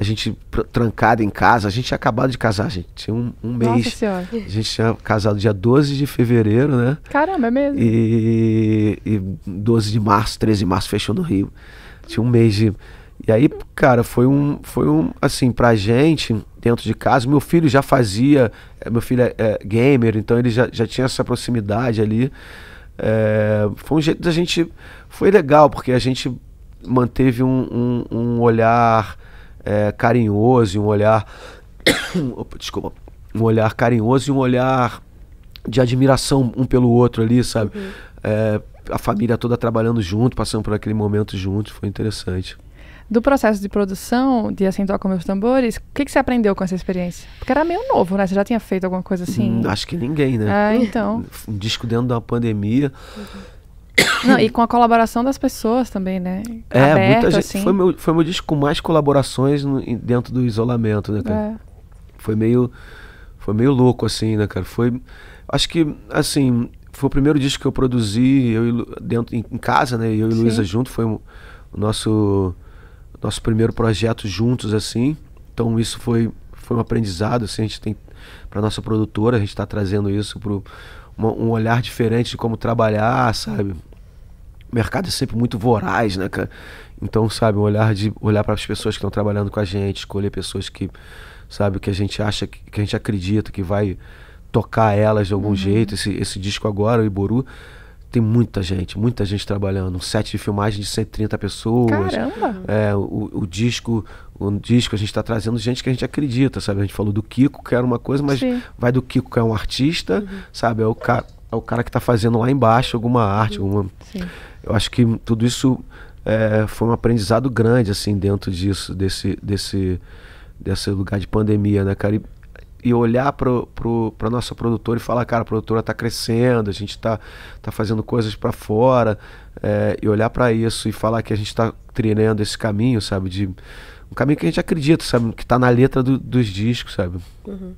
a gente trancado em casa, a gente tinha é acabado de casar, a gente tinha um, um Nossa mês. Senhora. A gente tinha casado dia 12 de fevereiro, né? Caramba, é mesmo. E, e 12 de março, 13 de março fechou no Rio. Tinha um mês de. E aí, cara, foi um, foi um, assim, pra gente, dentro de casa, meu filho já fazia, eh, meu filho é, é gamer, então ele já, já tinha essa proximidade ali. É, foi um jeito da gente, foi legal, porque a gente manteve um, um, um olhar é, carinhoso e um olhar. (coughs) Opa, desculpa. Um olhar carinhoso e um olhar de admiração um pelo outro ali, sabe? Uhum. É, a família toda trabalhando junto, passando por aquele momento junto, foi interessante. Do processo de produção de Assim com Meus Tambores, o que, que você aprendeu com essa experiência? Porque era meio novo, né? Você já tinha feito alguma coisa assim hum, acho que ninguém né ah, então (laughs) um disco dentro da pandemia uhum. (coughs) Não, e com a colaboração das pessoas também, né? É, Aberto, muita gente. Assim. Foi, meu, foi meu disco com mais colaborações no, dentro do isolamento, né, cara? É. Foi meio. Foi meio louco, assim, né, cara? Foi. Acho que, assim, foi o primeiro disco que eu produzi, eu Lu, dentro, em, em casa, né? Eu e Luísa junto, foi o nosso, nosso primeiro projeto juntos, assim. Então isso foi, foi um aprendizado, assim, a gente tem. Pra nossa produtora, a gente está trazendo isso pro uma, um olhar diferente de como trabalhar, sabe? O mercado é sempre muito voraz, né, cara? Então, sabe, olhar de olhar para as pessoas que estão trabalhando com a gente, escolher pessoas que, sabe, que a gente acha, que, que a gente acredita que vai tocar elas de algum uhum. jeito. Esse, esse disco agora, o Iboru, tem muita gente, muita gente trabalhando. Um set de filmagem de 130 pessoas. Caramba! É, o, o disco, o disco, a gente está trazendo gente que a gente acredita, sabe? A gente falou do Kiko, que era uma coisa, mas Sim. vai do Kiko, que é um artista, uhum. sabe? É o, é o cara que está fazendo lá embaixo alguma arte, uhum. alguma. Sim. Eu acho que tudo isso é, foi um aprendizado grande, assim, dentro disso, desse, desse, desse lugar de pandemia, né, cara? E, e olhar para pro, pro nossa produtora e falar, cara, a produtora está crescendo, a gente está tá fazendo coisas para fora, é, e olhar para isso e falar que a gente está trilhando esse caminho, sabe? De, um caminho que a gente acredita, sabe? Que está na letra do, dos discos, sabe? Uhum.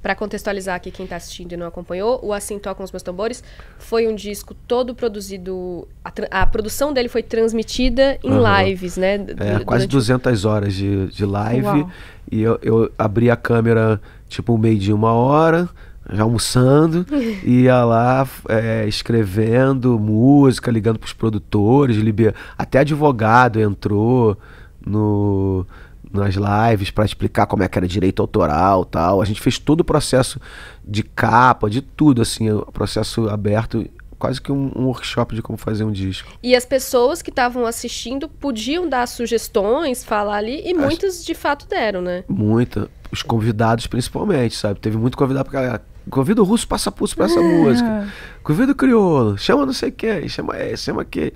Para contextualizar aqui quem está assistindo e não acompanhou, o Assim Tocam os Meus Tambores foi um disco todo produzido. A, a produção dele foi transmitida em uhum. lives, né? É, quase 200 horas de, de live. Uau e eu, eu abri a câmera tipo meio de uma hora, já almoçando, (laughs) ia lá é, escrevendo música, ligando pros produtores, liber... até advogado entrou no nas lives para explicar como é que era direito autoral tal. A gente fez todo o processo de capa, de tudo, assim, o processo aberto quase que um, um, workshop de como fazer um disco. E as pessoas que estavam assistindo podiam dar sugestões, falar ali, e Acho... muitas de fato deram, né? Muita. Os convidados, principalmente, sabe? Teve muito convidado pra galera. Convida o russo passa pulso pra essa é. música. Convida o crioulo, chama não sei quem, chama esse, chama aquele.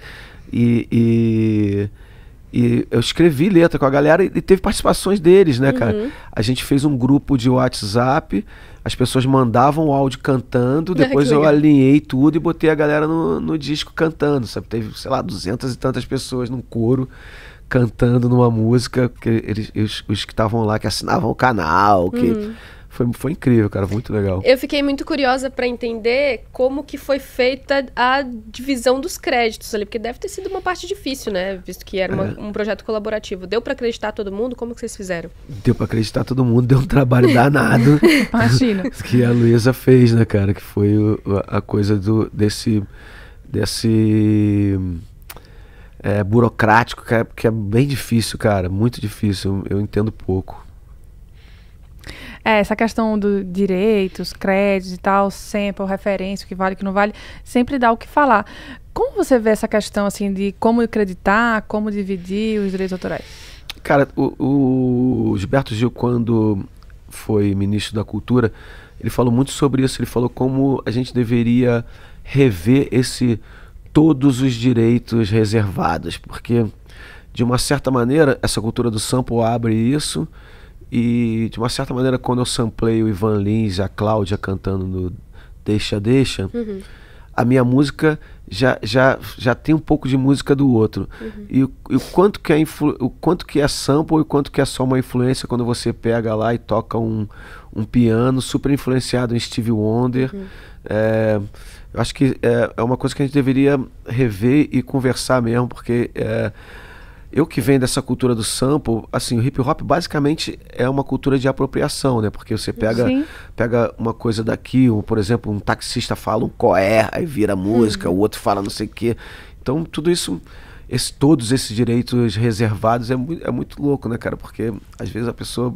E, e, e, eu escrevi letra com a galera e teve participações deles, né, cara? Uhum. A gente fez um grupo de WhatsApp as pessoas mandavam o áudio cantando, (laughs) depois eu alinhei tudo e botei a galera no, no disco cantando, sabe? Teve, sei lá, duzentas e tantas pessoas num coro cantando numa música, que eles, os, os que estavam lá, que assinavam o canal, que... Uhum foi, foi incrível, cara, muito legal. Eu fiquei muito curiosa para entender como que foi feita a divisão dos créditos ali, porque deve ter sido uma parte difícil, né? Visto que era uma, é. um projeto colaborativo. Deu para acreditar todo mundo? Como que vocês fizeram? Deu para acreditar todo mundo, deu um trabalho danado. (laughs) Imagina. (laughs) que a Luísa fez, né, cara? Que foi o, a coisa do, desse. desse é, burocrático, que é, que é bem difícil, cara. Muito difícil. Eu entendo pouco. É, essa questão dos direitos, créditos e tal, sempre, referência, o que vale, o que não vale, sempre dá o que falar. Como você vê essa questão, assim, de como acreditar, como dividir os direitos autorais? Cara, o, o Gilberto Gil, quando foi ministro da Cultura, ele falou muito sobre isso. Ele falou como a gente deveria rever esse todos os direitos reservados, porque de uma certa maneira essa cultura do sampo abre isso e de uma certa maneira, quando eu samplei o Ivan Lins, a Cláudia cantando no Deixa, Deixa, uhum. a minha música já, já, já tem um pouco de música do outro. Uhum. E, o, e, o, quanto que é influ, o quanto que é sample e o quanto que é só uma influência quando você pega lá e toca um, um piano super influenciado em Steve Wonder. Uhum. É, eu acho que é, é, uma coisa que a gente deveria rever e conversar mesmo, porque. É, eu que venho dessa cultura do sample, assim, o hip hop basicamente é uma cultura de apropriação, né? Porque você pega, Sim. pega uma coisa daqui, um, por exemplo, um taxista fala um coé, aí vira hum. música, hum. o outro fala não sei o quê. Então, tudo isso, esse, todos esses direitos reservados é muito, é muito louco, né, cara? Porque às vezes a pessoa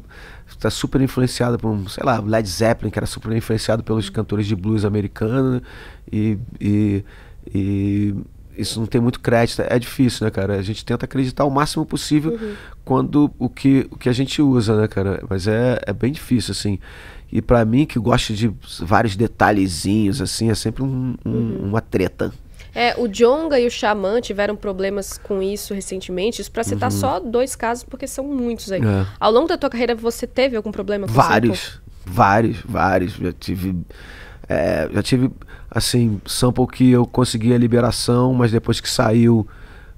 está super influenciada por, um, sei lá, Led Zeppelin, que era super influenciado pelos cantores de blues americanos, né? e, e e isso não tem muito crédito, é difícil, né, cara? A gente tenta acreditar o máximo possível uhum. quando o que, o que a gente usa, né, cara? Mas é, é bem difícil, assim. E para mim, que gosta de vários detalhezinhos, assim, é sempre um, um, uhum. uma treta. É, o Jonga e o Xamã tiveram problemas com isso recentemente. Isso pra citar uhum. só dois casos, porque são muitos aí. É. Ao longo da tua carreira, você teve algum problema com vários, isso? Vários, vários, vários. Já tive. É, já tive assim, sample que eu consegui a liberação, mas depois que saiu.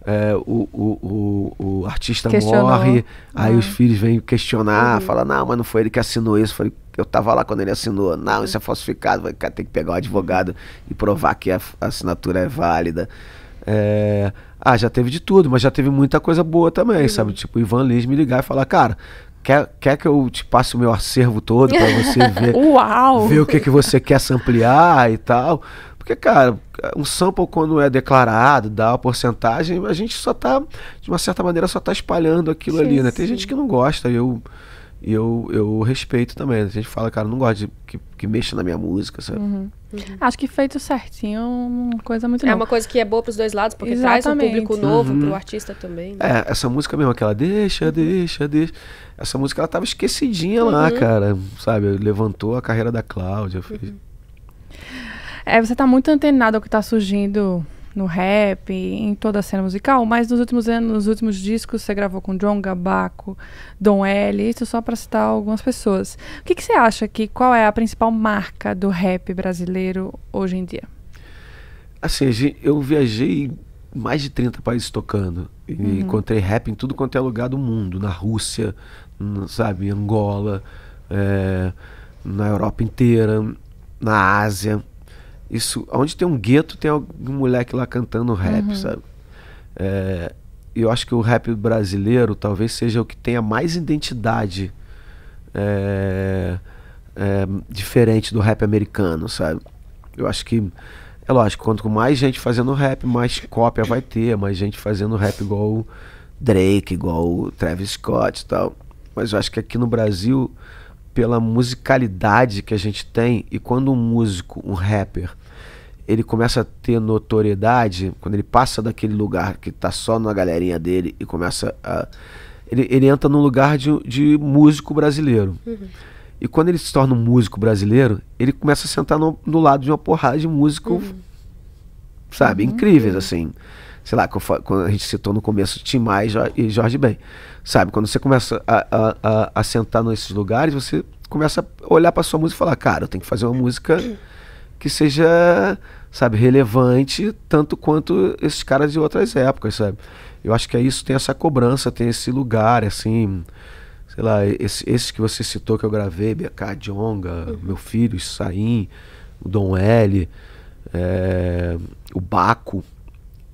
É, o, o, o, o, artista Questionou. morre, aí ah. os filhos vêm questionar, uhum. falam, não, mas não foi ele que assinou isso. Eu falei, eu tava lá quando ele assinou, não, isso é falsificado, vai tem que pegar um advogado e provar que a, assinatura é válida. É... Ah, já teve de tudo, mas já teve muita coisa boa também, uhum. sabe? Tipo, Ivan Lins me ligar e falar, cara, Quer, quer que eu te passe o meu acervo todo para você (laughs) ver? Uau! Ver o que, que você quer ampliar e tal. Porque, cara, um sample quando é declarado, dá uma porcentagem, a gente só tá, de uma certa maneira, só tá espalhando aquilo sim, ali, né? Tem sim. gente que não gosta, eu, eu, eu respeito também. A né? gente fala, cara, não gosta de que que mexa na minha música, sabe? Uhum. Uhum. Acho que feito certinho é uma coisa muito É nova. uma coisa que é boa pros dois lados, porque Exatamente. traz um público novo uhum. pro artista também. Né? É, essa música mesmo, aquela deixa, uhum. deixa, deixa. Essa música ela tava esquecidinha lá, uhum. cara, sabe? Levantou a carreira da Cláudia. Fez... Uhum. É, você tá muito antenado ao que tá surgindo no rap, em toda a cena musical, mas nos últimos anos, nos últimos discos, você gravou com John Gabaco, Don L, isso só para citar algumas pessoas. O que, que você acha que qual é a principal marca do rap brasileiro hoje em dia? Assim, eu viajei mais de 30 países tocando. E uhum. encontrei rap em tudo quanto é lugar do mundo, na Rússia, sabe, Angola, é, na Europa inteira, na Ásia. Isso, onde tem um gueto, tem algum moleque lá cantando rap, uhum. sabe? É, eu acho que o rap brasileiro talvez seja o que tenha mais identidade é, é, diferente do rap americano, sabe? Eu acho que, é lógico, quanto mais gente fazendo rap, mais cópia vai ter, mais gente fazendo rap igual o Drake, igual o Travis Scott e tal. Mas eu acho que aqui no Brasil, pela musicalidade que a gente tem, e quando um músico, um rapper, ele começa a ter notoriedade, quando ele passa daquele lugar que tá só na galerinha dele e começa a. Ele, ele entra num lugar de, de músico brasileiro. Uhum. E quando ele se torna um músico brasileiro, ele começa a sentar no, no lado de uma porrada de músico, uhum. sabe, uhum. incríveis, assim. Sei lá, quando a gente citou no começo Tim Mais e Jorge Ben. Sabe, quando você começa a, a, a, a sentar nesses lugares, você começa a olhar para sua música e falar, cara, eu tenho que fazer uma música que seja, sabe, relevante tanto quanto esses caras de outras épocas, sabe? Eu acho que é isso, tem essa cobrança, tem esse lugar, assim, sei lá, esses esse que você citou que eu gravei, BK, Djonga, uhum. meu filho, Saim, o Dom L, é, o Baco,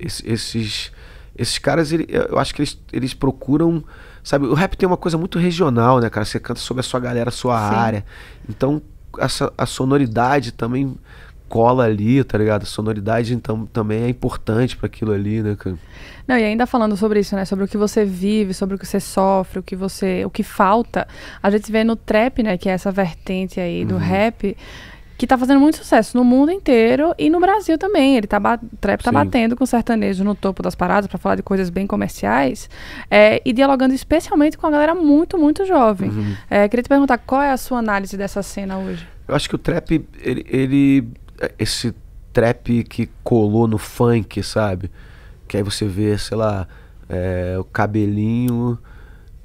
esse, esses, esses caras, ele, eu acho que eles, eles procuram sabe? O rap tem uma coisa muito regional, né, cara? Você canta sobre a sua galera, a sua Sim. área. Então a, a sonoridade também cola ali, tá ligado? A sonoridade então também é importante para aquilo ali, né, cara? Não, e ainda falando sobre isso, né, sobre o que você vive, sobre o que você sofre, o que você, o que falta, a gente vê no trap, né, que é essa vertente aí do uhum. rap, que tá fazendo muito sucesso no mundo inteiro e no Brasil também. Ele tá trap tá Sim. batendo com sertanejo no topo das paradas para falar de coisas bem comerciais é, e dialogando especialmente com a galera muito, muito jovem. Uhum. É, queria te perguntar qual é a sua análise dessa cena hoje? Eu acho que o trap, ele, ele é, esse trap que colou no funk, sabe? Que aí você vê, sei lá, é, o cabelinho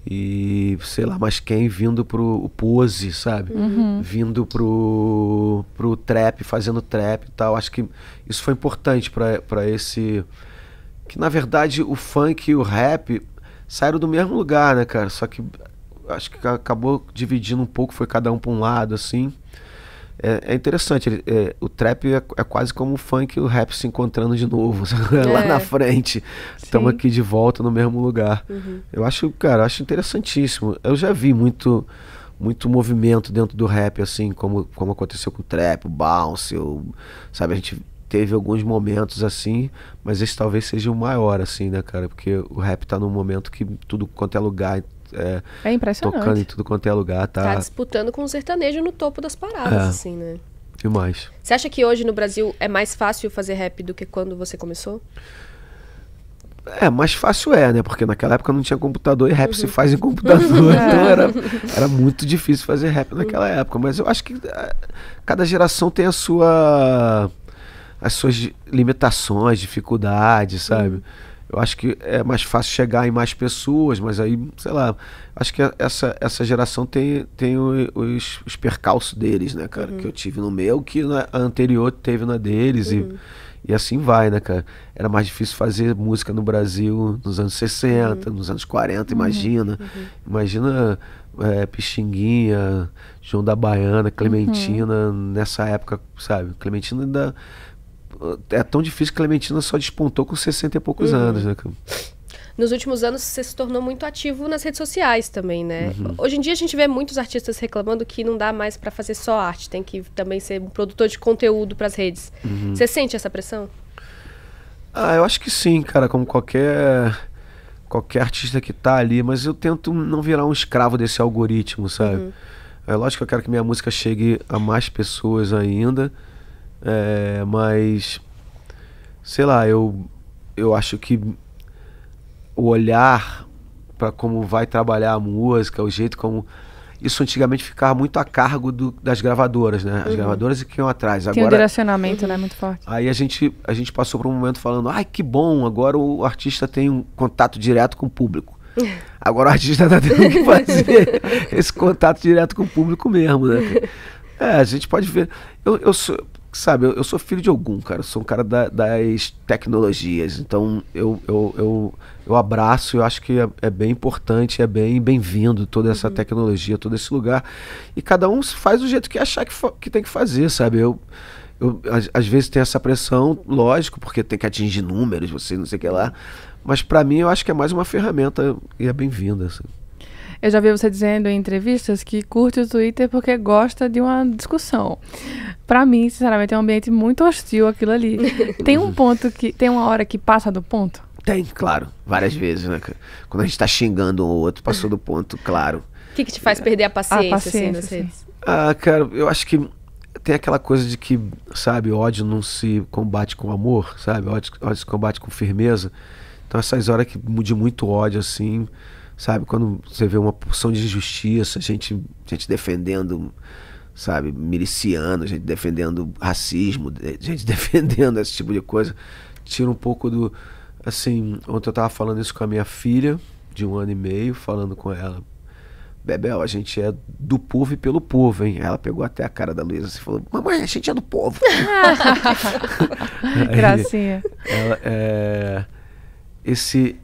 e sei lá, mais quem vindo pro pose, sabe? Uhum. Vindo pro, pro trap, fazendo trap e tal. Acho que isso foi importante para esse. Que na verdade o funk e o rap saíram do mesmo lugar, né, cara? Só que acho que acabou dividindo um pouco, foi cada um pra um lado, assim é, é interessante. Ele, é, o trap é, é, quase como o funk e o rap se encontrando de novo, (laughs) lá na é. frente. Estamos aqui de volta no mesmo lugar. Uhum. Eu acho, cara, acho interessantíssimo. Eu já vi muito muito movimento dentro do rap, assim, como, como aconteceu com o trap, o bounce, o, sabe? A gente teve alguns momentos assim, mas esse talvez seja o maior, assim, né, cara? Porque o rap tá num momento que tudo quanto é lugar, é, é impressionante. Tocando em tudo quanto é lugar, tá? Tá disputando com o sertanejo no topo das paradas, é. assim, né? Demais. Você acha que hoje no Brasil é mais fácil fazer rap do que quando você começou? É, mais fácil é, né? Porque naquela época não tinha computador e rap uhum. se faz em computador. é. (laughs) (laughs) Então era, é. era muito difícil fazer rap naquela uhum. época. Mas eu acho que é, cada geração tem a sua, as suas limitações, dificuldades, sabe? Uhum eu acho que é mais fácil chegar em mais pessoas, mas aí, sei lá, acho que essa, essa geração tem, tem os, os percalços deles, né, cara? Uhum. Que eu tive no meu, que na, a anterior teve na deles uhum. e, e assim vai, né, cara? Era mais difícil fazer música no Brasil nos anos 60, uhum. nos anos 40, uhum. imagina. Uhum. Imagina é, Pixinguinha, João da Baiana, Clementina, uhum. nessa época, sabe? Clementina ainda é tão difícil que Clementina só despontou com 60 e poucos uhum. anos, né, nos últimos anos você se tornou muito ativo nas redes sociais também, né? Uhum. Hoje em dia a gente vê muitos artistas reclamando que não dá mais para fazer só arte, tem que também ser um produtor de conteúdo para as redes. Uhum. Você sente essa pressão? Ah, eu acho que sim, cara, como qualquer qualquer artista que tá ali, mas eu tento não virar um escravo desse algoritmo, sabe? Uhum. É lógico que eu quero que minha música chegue a mais pessoas ainda. É, mas, sei lá, eu, eu acho que o olhar para como vai trabalhar a música, o jeito como. Isso antigamente ficava muito a cargo do, das gravadoras, né? As uhum. gravadoras e quem iam atrás. Agora, Tem um direcionamento, uhum. né? Muito forte. Aí a gente, a gente passou por um momento falando, ai, que bom, agora o artista tem um contato direto com o público. (laughs) Agora o artista tá tendo que fazer (laughs) esse contato direto com o público mesmo, né? É, a gente pode ver. Eu, eu sou, sabe, eu, eu, sou filho de algum, cara. Eu sou um cara da, das tecnologias. Então eu, eu, eu, eu abraço, eu acho que é, é bem importante, é bem bem-vindo toda essa uhum. tecnologia, todo esse lugar. E cada um faz o jeito que achar que, que tem que fazer, sabe? Eu. Eu, às, às, vezes tem essa pressão, lógico, porque tem que atingir números, você não sei o que lá. Mas para mim eu acho que é mais uma ferramenta e é bem-vinda. Assim. Eu já vi você dizendo em entrevistas que curte o Twitter porque gosta de uma discussão. Para mim, sinceramente, é um ambiente muito hostil aquilo ali. (laughs) tem um ponto que. Tem uma hora que passa do ponto? Tem, claro. Várias vezes, né? Quando a gente tá xingando um ou outro, passou do ponto, claro. O que, que te faz perder a paciência, ah, a paciência assim, Ah, cara, eu acho que tem aquela coisa de que, sabe, ódio não se combate com amor, sabe? Ódio, ódio se combate com firmeza. Então essas horas que de muito ódio, assim, sabe? Quando você vê uma porção de injustiça, gente, gente defendendo, sabe, miliciano, gente defendendo racismo, gente (laughs) defendendo esse tipo de coisa, tira um pouco do. Assim, ontem eu tava falando isso com a minha filha, de um ano e meio, falando com ela. Bebel, a gente é do povo e pelo povo, hein? Ela pegou até a cara da Luísa e assim, falou: Mamãe, a gente é do povo. (laughs) Gracinha. Ela, é, esse,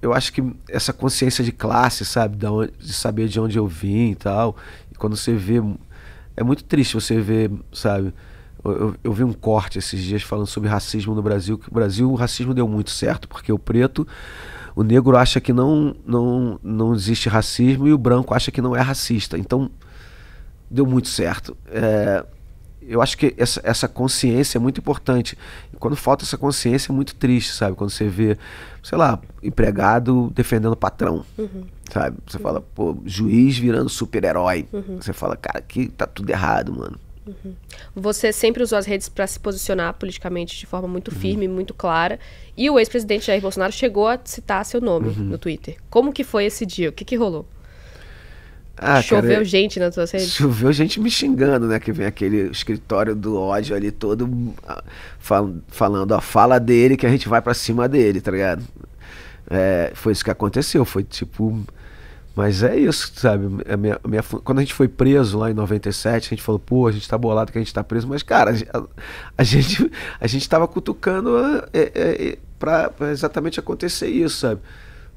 eu acho que essa consciência de classe, sabe, de saber de onde eu vim e tal, e quando você vê, é muito triste você ver, sabe, eu, eu, vi um corte esses dias falando sobre racismo no Brasil, que o Brasil o racismo deu muito certo, porque o preto, o negro acha que não, não, não existe racismo e o branco acha que não é racista, então deu muito certo. É, eu acho que essa, essa consciência é muito importante. quando falta essa consciência é muito triste, sabe? Quando você vê, sei lá, empregado defendendo o patrão, uhum. sabe? Você uhum. fala, pô, juiz virando super-herói. Uhum. Você fala, cara, aqui tá tudo errado, mano. Uhum. Você sempre usou as redes para se posicionar politicamente de forma muito uhum. firme, muito clara. E o ex-presidente Jair Bolsonaro chegou a citar seu nome uhum. no Twitter. Como que foi esse dia? O que, que rolou? Ah, Choveu cara, gente nas suas redes? Choveu gente me xingando, né? Que vem aquele escritório do ódio ali todo ah, fal falando a fala dele que a gente vai para cima dele, tá ligado? É, foi isso que aconteceu, foi tipo. Mas é isso, sabe? A minha, a minha, quando a gente foi preso lá em 97, a gente falou, pô, a gente tá bolado que a gente tá preso, mas, cara, a, a gente, a gente tava cutucando é, é, é pra, pra, exatamente acontecer isso, sabe?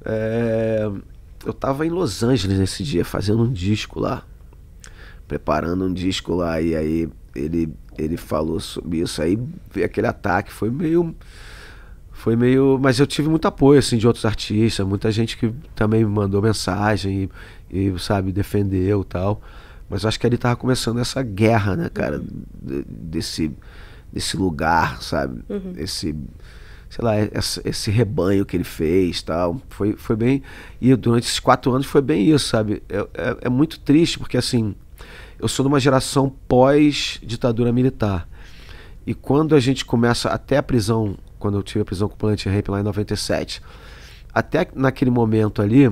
É eu tava em Los Angeles nesse dia, fazendo um disco lá. Preparando um disco lá. E aí ele, ele falou sobre isso. Aí veio aquele ataque, foi meio. Foi meio. Mas eu tive muito apoio, assim, de outros artistas, muita gente que também me mandou mensagem e, e sabe, defendeu tal. Mas acho que ele tava começando essa guerra, né, cara? Uhum. Desse, desse lugar, sabe? Uhum. Esse sei lá, é, esse rebanho que ele fez, tal. Foi, foi bem. E durante esses quatro anos foi bem isso, sabe? É, é, é muito triste, porque assim, eu sou de uma geração pós-ditadura militar. E quando a gente começa até a prisão, quando eu tive a prisão com o Plant Rape lá em 97, até naquele momento ali,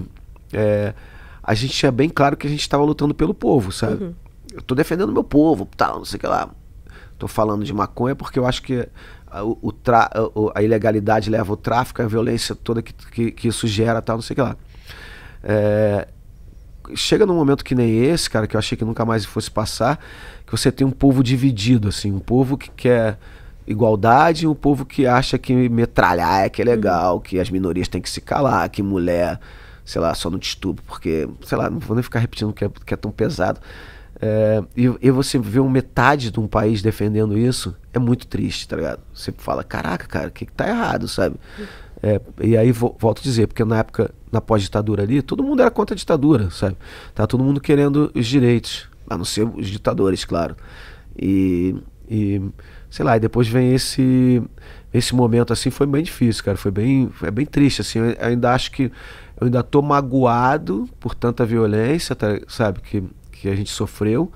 é, a gente tinha bem claro que a gente estava lutando pelo povo, sabe? Uhum. Eu tô defendendo meu povo, tal, não sei o que lá. Tô falando de maconha porque eu acho que a, o tra, a, ilegalidade leva o tráfico, a violência toda que, que, que isso gera, tal, não sei o que lá. É, chega num momento que nem esse, cara, que eu achei que nunca mais fosse passar, que você tem um povo dividido, assim, um povo que quer igualdade e um povo que acha que metralhar é que é uhum. legal, que as minorias têm que se calar, que mulher, sei lá, só não te porque, sei lá, não vou nem ficar repetindo que é, que é tão pesado. É, e, e, você vê um metade de um país defendendo isso, é muito triste, tá ligado? Você fala, caraca, cara, o que, que tá errado, sabe? É, e aí vo, volto a dizer, porque na época, na pós-ditadura ali, todo mundo era contra a ditadura, sabe? Tá todo mundo querendo os direitos, a não ser os ditadores, claro. E, e sei lá, e depois vem esse esse momento assim, foi bem difícil, cara, foi bem, é bem triste assim. Eu ainda acho que eu ainda tô magoado por tanta violência, tá, sabe, que que a gente sofreu.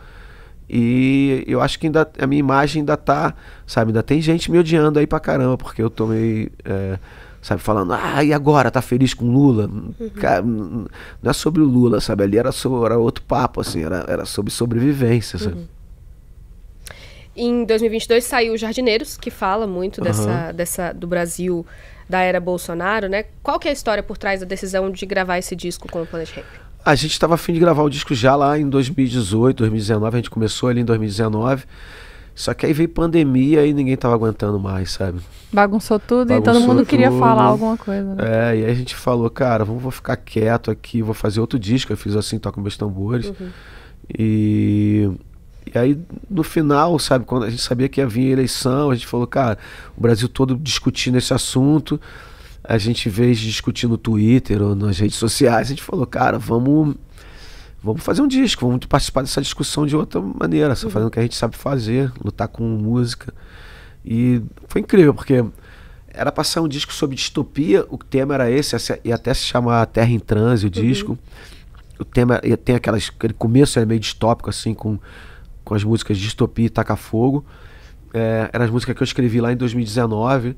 E eu acho que ainda a minha imagem ainda tá, sabe, ainda tem gente me odiando aí pra caramba, porque eu tomei. É, sabe, falando, ah, e agora? Tá feliz com Lula? Uhum. Cara, não é sobre o Lula, sabe? Ali era, sobre, era outro papo, assim, era, era sobre sobrevivência, uhum. Em 2022 saiu Jardineiros, que fala muito uhum. dessa, dessa do Brasil da era Bolsonaro, né? Qual que é a história por trás da decisão de gravar esse disco com o Planet Hemp? A gente estava afim de gravar o disco já lá em 2018, 2019, a gente começou ali em 2019. Só que aí veio pandemia e ninguém estava aguentando mais, sabe? Bagunçou tudo Bagunçou e todo mundo tudo. queria falar alguma coisa. Né? É, e aí a gente falou, cara, vamos, vou ficar quieto aqui, vou fazer outro disco. Eu fiz assim, toco meus tambores. Uhum. E, e aí no final, sabe, quando a gente sabia que ia vir a eleição, a gente falou, cara, o Brasil todo discutindo esse assunto a gente veio discutir no Twitter ou nas redes sociais, a gente falou, cara, vamos vamos fazer um disco, vamos participar dessa discussão de outra maneira, só fazendo o que a gente sabe fazer, lutar com música. E foi incrível, porque era passar um disco sobre distopia, o tema era esse, e até se chama Terra em Transe, o uhum. disco. O tema tem aquelas, aquele começo era meio distópico, assim, com, com as músicas Distopia e Taca Fogo. É, eram as músicas que eu escrevi lá em 2019.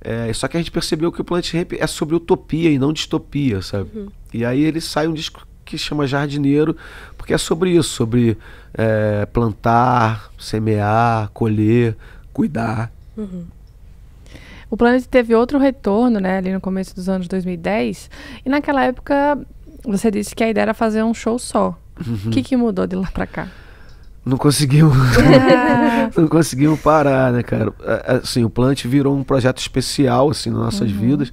É, só que a gente percebeu que o Planet Ramp é sobre utopia e não distopia, sabe? Uhum. E aí ele sai um disco que chama Jardineiro, porque é sobre isso, sobre é, plantar, semear, colher, cuidar. Uhum. O Planet teve outro retorno, né, ali no começo dos anos 2010, e naquela época você disse que a ideia era fazer um show só. O uhum. que, que mudou de lá para cá? não conseguiu (laughs) não conseguiu parar né cara é, é, assim o plant virou um projeto especial assim nas nossas uhum. vidas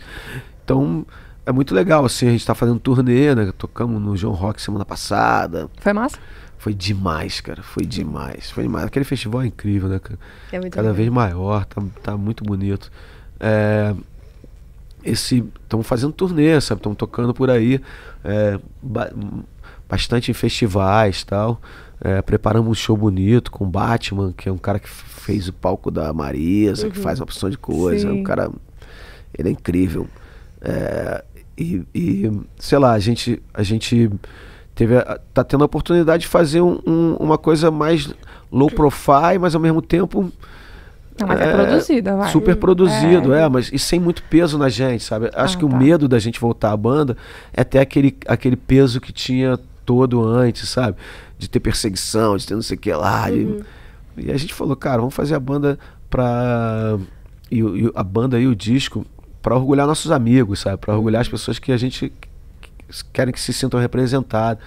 então é muito legal assim a gente está fazendo turnê né tocamos no João Rock semana passada foi massa foi demais, cara. Foi demais. Foi demais. Aquele festival é incrível, né, cara? É muito Cada legal. vez maior, tá, tá muito bonito. É, esse. Estamos fazendo turnê, sabe? Estamos tocando por aí. É, ba bastante em festivais tal. É, preparamos um show bonito com Batman, que é um cara que fez o palco da Marisa, assim, uhum. que faz uma opção de coisa. É Sim. Um cara. Ele é incrível. É, e, e, sei lá, a gente, a gente teve a, tá tendo a oportunidade de fazer um, um, uma coisa mais low uhum. profile, mas ao mesmo tempo. Não, mas é, é produzida, vai. Super produzido, é. é. mas e sem muito peso na gente, sabe? Acho ah, que tá. o medo da gente voltar à banda é ter aquele, aquele peso que tinha todo antes, sabe? de ter perseguição, de ter não sei o que lá. Uhum. E, e, a gente falou, cara, vamos fazer a banda pra. E, e a banda e o disco para orgulhar nossos amigos, sabe? Para orgulhar as uhum. pessoas que a gente querem que se sintam representadas.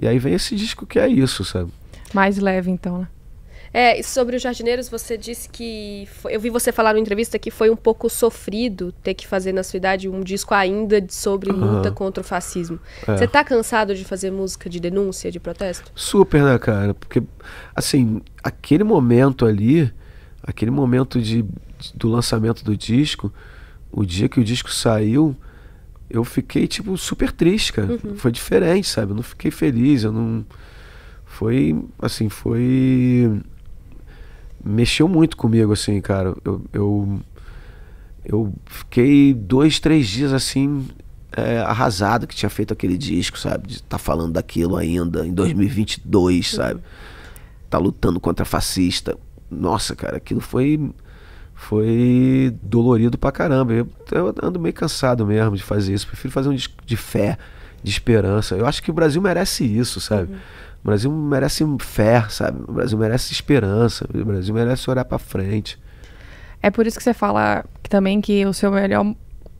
E aí vem esse disco que é isso, sabe? Mais leve, então, né? É, e sobre os jardineiros, você disse que. Foi, eu vi você falar na entrevista que foi um pouco sofrido ter que fazer na sua idade um disco ainda sobre uhum. luta contra o fascismo. É. Você tá cansado de fazer música de denúncia, de protesto? Super, né, cara? Porque, assim, aquele momento ali, aquele momento de, do lançamento do disco, o dia que o disco saiu, eu fiquei, tipo, super triste, cara. Uhum. Foi diferente, sabe? Eu não fiquei feliz, eu não. Foi, assim, foi mexeu muito comigo, assim, cara. Eu, eu, eu fiquei dois, três dias assim, é, arrasado que tinha feito aquele disco, sabe? De estar tá falando daquilo ainda em 2022, sabe? Tá lutando contra fascista. Nossa, cara, aquilo foi foi dolorido pra caramba. Eu, eu ando meio cansado mesmo de fazer isso. Prefiro fazer um disco de fé, de esperança. Eu acho que o Brasil merece isso, sabe? Uhum. O Brasil merece fé, sabe? O Brasil merece esperança. O Brasil merece olhar para frente. É por isso que você fala também que o seu melhor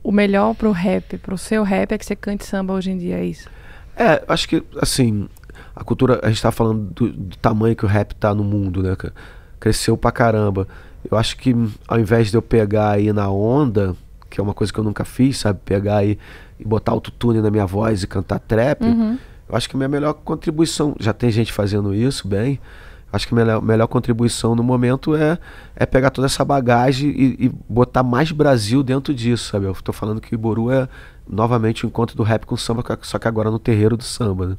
o melhor pro rap, pro seu rap é que você cante samba hoje em dia, é isso? É, acho que assim, a cultura, a gente tá falando do, do tamanho que o rap tá no mundo, né, Cresceu pra caramba. Eu acho que ao invés de eu pegar aí na onda, que é uma coisa que eu nunca fiz, sabe? Pegar aí e botar autotune na minha voz e cantar trap, uhum. Eu acho que a minha melhor contribuição, já tem gente fazendo isso bem, acho que a minha melhor contribuição no momento é, é pegar toda essa bagagem e, e botar mais Brasil dentro disso, sabe? Eu estou falando que o Iboru é novamente o encontro do rap com o samba, só que agora no terreiro do samba, né?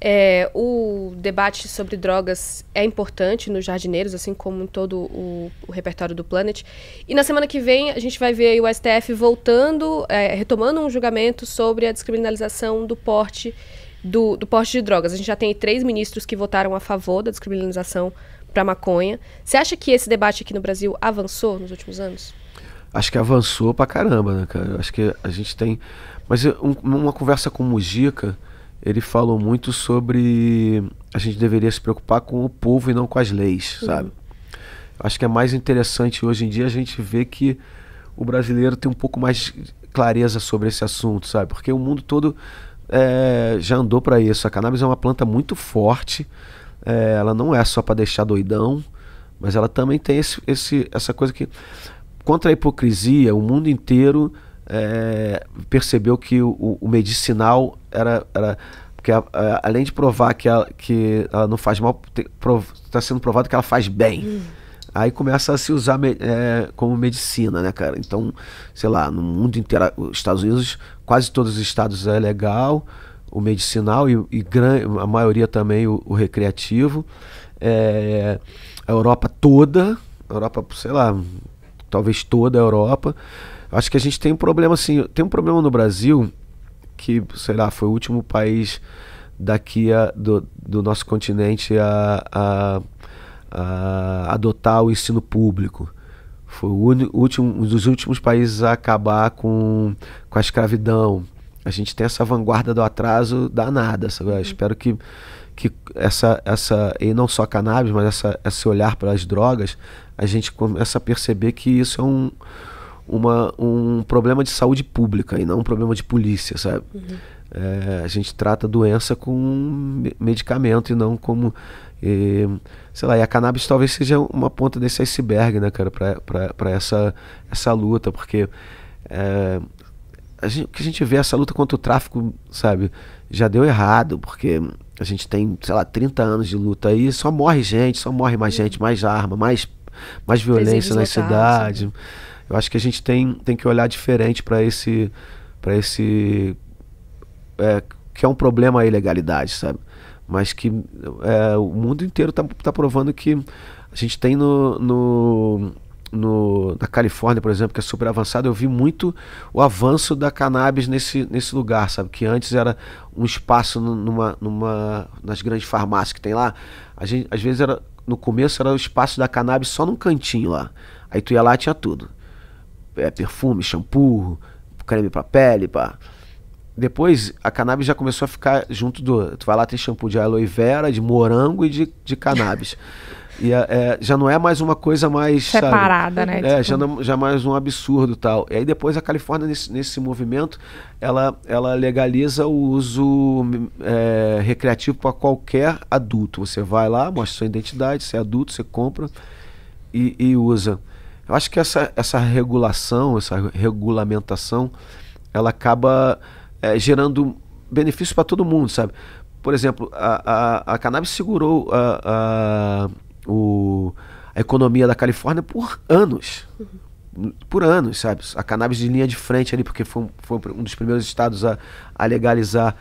É, o debate sobre drogas é importante nos jardineiros, assim como em todo o, o, repertório do Planet. E na semana que vem a gente vai ver o STF voltando, é, retomando um julgamento sobre a descriminalização do porte do, do, porte de drogas. A gente já tem três ministros que votaram a favor da descriminalização para maconha. Você acha que esse debate aqui no Brasil avançou nos últimos anos? Acho que avançou pra caramba, né, cara? Acho que a gente tem. Mas um, uma conversa com o Mujica ele falou muito sobre a gente deveria se preocupar com o povo e não com as leis, uhum. sabe? Acho que é mais interessante hoje em dia a gente ver que o brasileiro tem um pouco mais clareza sobre esse assunto, sabe? Porque o mundo todo é, já andou para isso. A cannabis é uma planta muito forte. É, ela não é só para deixar doidão, mas ela também tem esse, esse, essa coisa que contra a hipocrisia, o mundo inteiro é, percebeu que o, o, medicinal era. era porque a, a, além de provar que ela, que ela não faz mal, está sendo provado que ela faz bem. Hum. Aí começa a se usar me, é, como medicina, né, cara? Então, sei lá, no mundo inteiro, os Estados Unidos, quase todos os estados é legal, o medicinal e, e a maioria também o, o recreativo. É, a Europa toda, a Europa, sei lá, talvez toda a Europa. Acho que a gente tem um problema, assim, tem um problema no Brasil que, sei lá, foi o último país daqui a, do, do nosso continente a, a, a, adotar o ensino público. Foi o último, um dos últimos países a acabar com, com a escravidão. A gente tem essa vanguarda do atraso danada. Sabe? Uhum. Espero que, que essa, essa, e não só cannabis, mas essa, esse olhar para as drogas, a gente começa a perceber que isso é um, uma, um problema de saúde pública e não um problema de polícia, sabe? Uhum. É, a gente trata doença com medicamento e não como. E, eh, sei lá, e a cannabis talvez seja uma ponta desse iceberg, né, cara, para essa, essa luta, porque é, a gente, o que a gente vê essa luta contra o tráfico, sabe, já deu errado, porque a gente tem, sei lá, 30 anos de luta aí, só morre gente, só morre mais uhum. gente, mais arma, mais, mais violência na cidade. Assim. Eu acho que a gente tem, tem que olhar diferente para esse. para esse. É, que é um problema a ilegalidade, sabe? Mas que é, o mundo inteiro está tá provando que a gente tem no, no, no, na Califórnia, por exemplo, que é super avançado, eu vi muito o avanço da cannabis nesse, nesse lugar, sabe? Que antes era um espaço numa, numa, nas grandes farmácias que tem lá. A gente, às vezes era, no começo era o espaço da cannabis só num cantinho lá. Aí tu ia lá tinha tudo é, perfume, shampoo, creme pra pele, pá. Depois a cannabis já começou a ficar junto do. Tu vai lá, tem shampoo de aloe vera, de morango e de, de cannabis. (laughs) E é, é, já não é mais uma coisa mais. Separada, sabe? né? É, tipo... já, não, já é mais um absurdo tal. E aí depois a Califórnia, nesse, nesse movimento, ela, ela legaliza o uso hum, é, recreativo para qualquer adulto. Você vai lá, mostra sua identidade, você é adulto, você compra e, e usa. Eu acho que essa, essa regulação, essa regulamentação, ela acaba é, gerando benefícios para todo mundo, sabe? Por exemplo, a, a, a cannabis segurou a, a, o, a economia da Califórnia por anos. Uhum. Por anos, sabe? A cannabis de linha de frente ali, porque foi, foi um dos primeiros estados a, a legalizar.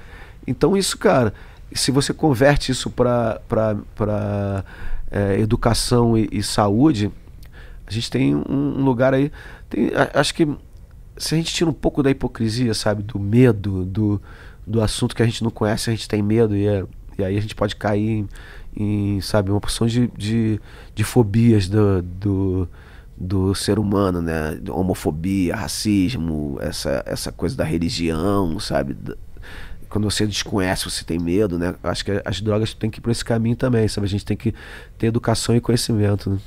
Então, isso, cara, se você converte isso para é, eh, educação e, e saúde a gente tem um, um lugar aí. Tem, a, acho que se a gente tira um pouco da hipocrisia, sabe? Do medo, do, do assunto que a gente não conhece, a gente tem medo e, é, e aí a gente pode cair em, em sabe, uma porção de, de, de fobias do, do, do, ser humano, né? Homofobia, racismo, essa, essa coisa da religião, sabe? Quando você desconhece, você tem medo, né? Acho que as drogas têm que ir por esse caminho também, sabe? A gente tem que ter educação e conhecimento, né?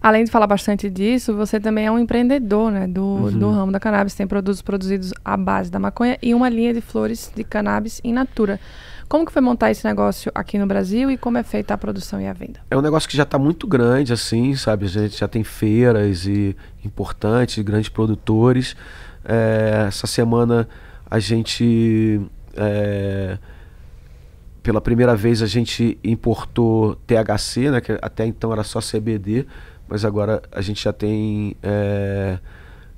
Além de falar bastante disso, você também é um empreendedor né, do, uhum. do ramo da cannabis. Tem produtos produzidos à base da maconha e uma linha de flores de cannabis in natura. Como que foi montar esse negócio aqui no Brasil e como é feita a produção e a venda? É um negócio que já está muito grande, assim, sabe? A gente já tem feiras e importantes, grandes produtores. É, essa semana a gente... É, pela primeira vez a gente importou THC, né, que até então era só CBD, mas agora a gente já tem é,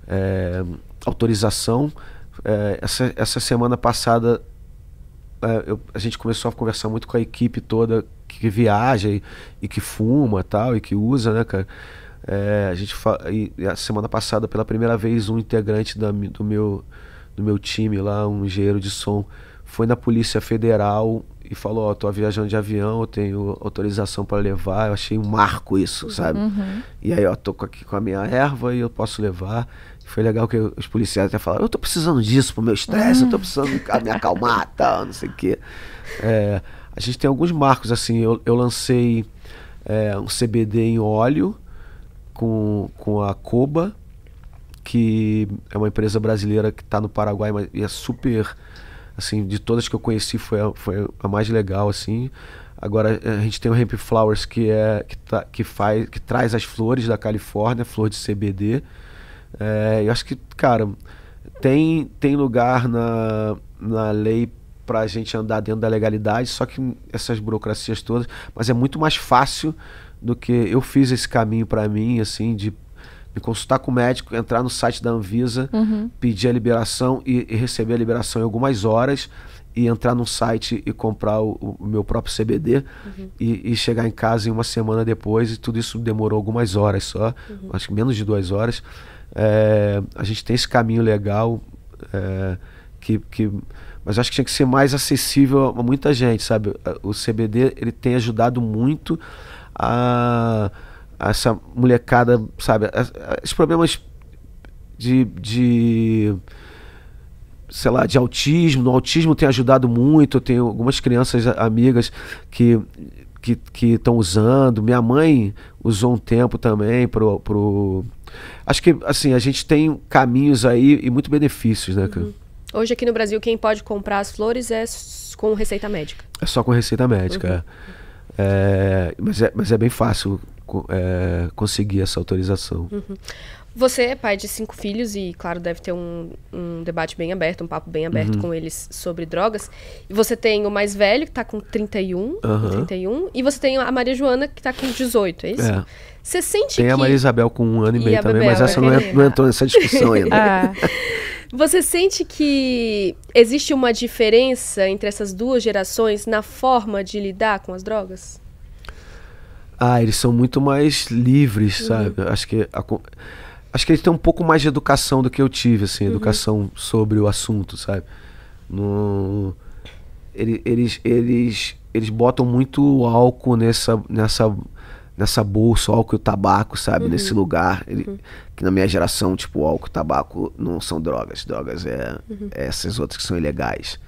é, autorização. É, essa, essa semana passada eu, a gente começou a conversar muito com a equipe toda que viaja e, e que fuma tal e que usa, né, cara? a gente e a semana passada pela primeira vez um integrante da, do meu do meu time lá, um engenheiro de som, foi na Polícia Federal e falou, ó, oh, tô viajando de avião, eu tenho autorização para levar, eu achei um marco isso, sabe? Uhum. E aí, ó, tô aqui com a minha erva e eu posso levar. Foi legal que os policiais até falaram, eu tô precisando disso pro meu estresse, uhum. eu tô precisando uhum. me acalmar, (laughs) tal, não sei o quê. É, a gente tem alguns marcos, assim, eu, eu lancei é, um CBD em óleo com, com a Coba, que é uma empresa brasileira que está no Paraguai mas é super assim, de todas que eu conheci, foi a, foi a mais legal, assim. Agora eh, a gente tem o Hemp Flowers que é que, tá, que faz que traz as flores da Califórnia, flor de CBD. É, eh, eu acho que, cara, tem tem lugar na, na lei para a gente andar dentro da legalidade, só que essas burocracias todas, mas é muito mais fácil do que eu fiz esse caminho para mim, assim, de me consultar com o médico, entrar no site da Anvisa, uhum. pedir a liberação e, e, receber a liberação em algumas horas e entrar no site e comprar o, o meu próprio CBD uhum. e, e, chegar em casa em uma semana depois e tudo isso demorou algumas horas só, uhum. acho que menos de duas horas. É, a gente tem esse caminho legal é, que, que mas acho que tinha que ser mais acessível a muita gente, sabe? O CBD ele tem ajudado muito a essa molecada, sabe? os problemas de, de. sei lá, de autismo. No autismo tem ajudado muito. Eu tenho algumas crianças amigas que que estão usando. Minha mãe usou um tempo também pro, pro. Acho que assim, a gente tem caminhos aí e muito benefícios, né, Uhum. Hoje aqui no Brasil, quem pode comprar as flores é com receita médica. É só com receita médica. Uhum. É. É, mas, é, mas é bem fácil é, conseguir essa autorização. Uhum. Você é pai de cinco filhos e, claro, deve ter um, um debate bem aberto, um papo bem aberto uhum. com eles sobre drogas. E você tem o mais velho, que está com 31, uhum. 31, e você tem a Maria Joana, que está com 18, é isso? É. Você sente tem que... a Maria Isabel com um ano e, e meio também, Bebel, mas essa é não, é, não entrou nessa discussão (laughs) ainda. ah. (laughs) Você sente que existe uma diferença entre essas duas gerações na forma de lidar com as drogas? Ah, eles são muito mais livres, uhum. sabe? Acho que a, acho que eles têm um pouco mais de educação do que eu tive, assim, uhum. educação uhum. sobre o assunto, sabe? No, eles, eles, eles, eles botam muito álcool nessa, nessa nessa bolsa, álcool e tabaco, sabe? Uhum. Nesse lugar. Ele, uhum. Que na minha geração, tipo, álcool e tabaco não são drogas. Drogas é, uhum. é, essas outras que são ilegais.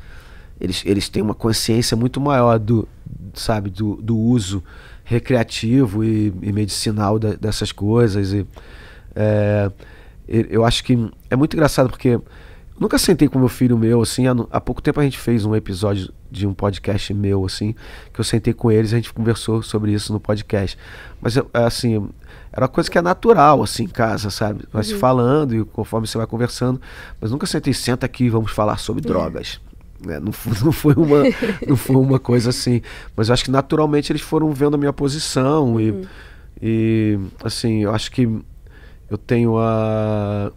Eles, eles têm uma consciência muito maior do, sabe, do, do uso recreativo e, e medicinal da, dessas coisas. E, é, eu acho que é muito engraçado porque Nunca sentei com meu filho meu, assim. Há, há, pouco tempo a gente fez um episódio de um podcast meu, assim, que eu sentei com eles a gente conversou sobre isso no podcast. Mas, é assim, era uma coisa que é natural, assim, em casa, sabe? Vai uhum. se falando e conforme você vai conversando. Mas nunca sentei, senta aqui e vamos falar sobre uhum. drogas. Né? Não, (laughs) não, foi uma, não foi uma coisa assim. Mas eu acho que naturalmente eles foram vendo a minha posição e, uhum. e assim, eu acho que eu tenho a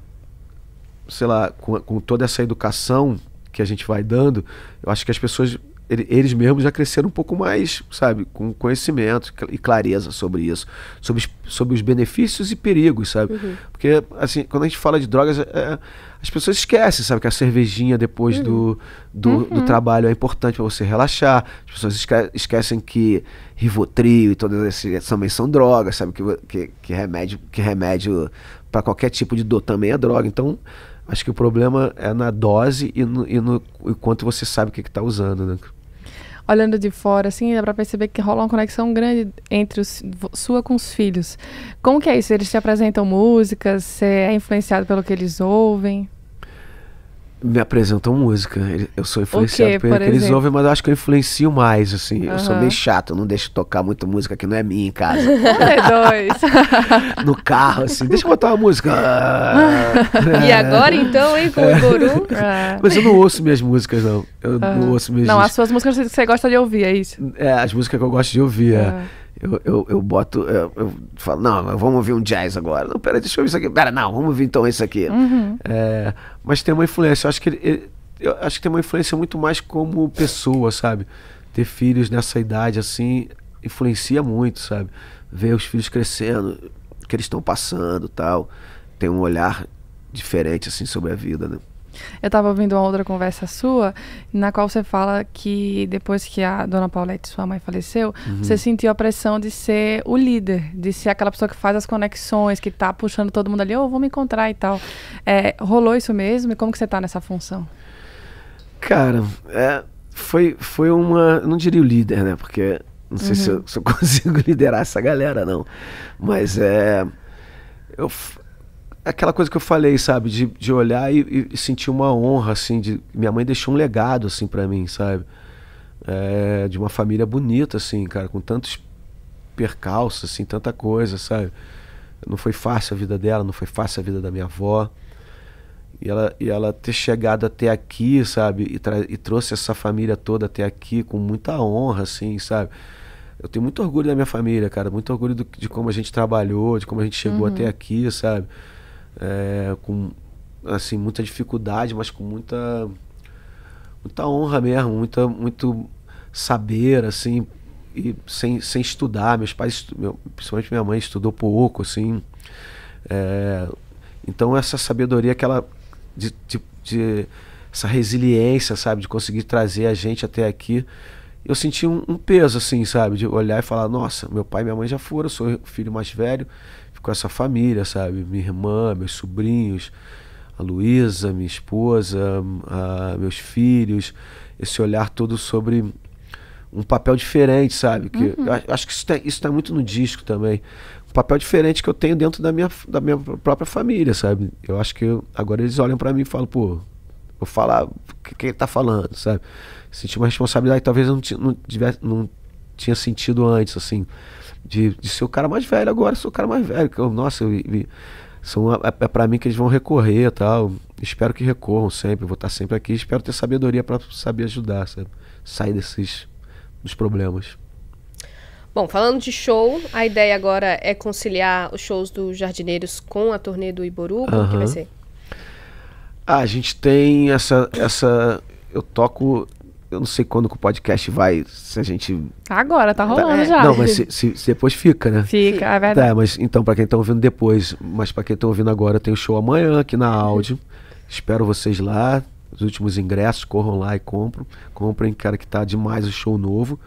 sei lá, com, com toda essa educação que a gente vai dando, eu acho que as pessoas eles mesmos já cresceram um pouco mais, sabe, com conhecimento e clareza sobre isso, sobre, sobre os benefícios e perigos, sabe? Uhum. Porque, assim, quando a gente fala de drogas, é, é as pessoas esquecem, sabe, que a cervejinha depois uhum. do, do, uhum. do, trabalho é importante para você relaxar, as pessoas esque esquecem que Rivotril e todas essas também são drogas, sabe, que, que, que remédio, que remédio para qualquer tipo de dor também é droga. Então, Acho que o problema é na dose e no, e no e quanto você sabe o que está usando, né? Olhando de fora, assim, dá para perceber que rola uma conexão grande entre os, sua com os filhos. Como que é isso? Eles te apresentam músicas? Você é influenciado pelo que eles ouvem? me apresentam música. Eu sou influenciado quê, por, eles ouvem, mas eu acho que eu influencio mais, assim. Uhum. Eu sou meio chato, não deixo tocar muita música que não é minha em casa. (laughs) é dois. (laughs) no carro, assim, deixa eu botar uma música. (laughs) e agora então, hein, com o é. Guru? Ah. mas eu não ouço minhas músicas, não. Eu uhum. não ah. ouço minhas Não, as suas músicas que você gosta de ouvir, é isso? É, as músicas que eu gosto de ouvir. É. Ah eu, eu, eu boto, eu, eu, falo, não, vamos ouvir um jazz agora. Não, pera, deixa eu ouvir isso aqui. Pera, não, vamos ouvir então isso aqui. Uhum. É, mas tem uma influência, eu acho que ele, eu acho que tem uma influência muito mais como pessoa, sabe? Ter filhos nessa idade, assim, influencia muito, sabe? Ver os filhos crescendo, o que eles estão passando tal. Tem um olhar diferente, assim, sobre a vida, né? Eu estava ouvindo uma outra conversa sua, na qual você fala que depois que a dona Paulette, sua mãe, faleceu, uhum. você sentiu a pressão de ser o líder, de ser aquela pessoa que faz as conexões, que está puxando todo mundo ali, ou oh, vou me encontrar e tal. É, rolou isso mesmo? E como que você está nessa função? Cara, é, foi, foi uma. Não diria o líder, né? Porque não sei uhum. se, eu, se, (laughs) eu, consigo liderar essa galera, não. Mas é. Eu, é aquela coisa que eu falei, sabe? De, de olhar e, e sentir uma honra, assim. De, minha mãe deixou um legado, assim, para mim, sabe? É, de uma família bonita, assim, cara, com tantos percalços, assim, tanta coisa, sabe? Não foi fácil a vida dela, não foi fácil a vida da minha avó. E ela, e ela ter chegado até aqui, sabe? E, e trouxe essa família toda até aqui com muita honra, assim, sabe? eu tenho muito orgulho da minha família, cara, muito orgulho do, de como a gente trabalhou, de como a gente chegou uhum. até aqui, sabe? é, com assim muita dificuldade, mas com muita muita honra mesmo, muita muito saber assim e sem, sem estudar. Meus pais, meu, principalmente minha mãe estudou pouco assim. É, então essa sabedoria aquela de, de, de, essa resiliência, sabe, de conseguir trazer a gente até aqui, eu senti um, um peso assim, sabe, de olhar e falar, nossa, meu pai e minha mãe já foram, eu sou o filho mais velho com essa família, sabe? Minha irmã, meus sobrinhos, a Luísa, minha esposa, a, meus filhos. Esse olhar todo sobre um papel diferente, sabe? Que uhum. acho que isso está isso tá muito no disco também. Um papel diferente que eu tenho dentro da minha, da minha própria família, sabe? Eu acho que eu, agora eles olham para mim e falam, pô, vou falar o que, que ele tá falando, sabe? Senti uma responsabilidade que talvez eu não, não, tivesse, não tinha sentido antes, assim. De, de ser o cara mais velho agora, sou o cara mais velho. Que eu, nossa, eu, eu, são, é, é para mim que eles vão recorrer tal. Espero que recorram sempre, vou estar sempre aqui. Espero ter sabedoria para saber ajudar, sabe? sair desses dos problemas. Bom, falando de show, a ideia agora é conciliar os shows dos Jardineiros com a turnê do Iboru, como que vai ser? Ah, a gente tem essa essa eu toco eu não sei quando que o podcast vai, se a gente. Agora, tá, tá rolando tá, já. Não, mas se, se, se, depois fica, né? Fica, é verdade. Tá, mas então, para quem tá ouvindo depois, mas para quem tá ouvindo agora, tem o show amanhã aqui na áudio. Espero vocês lá. Os últimos ingressos, corram lá e compram. Comprem, cara, que tá demais o show novo.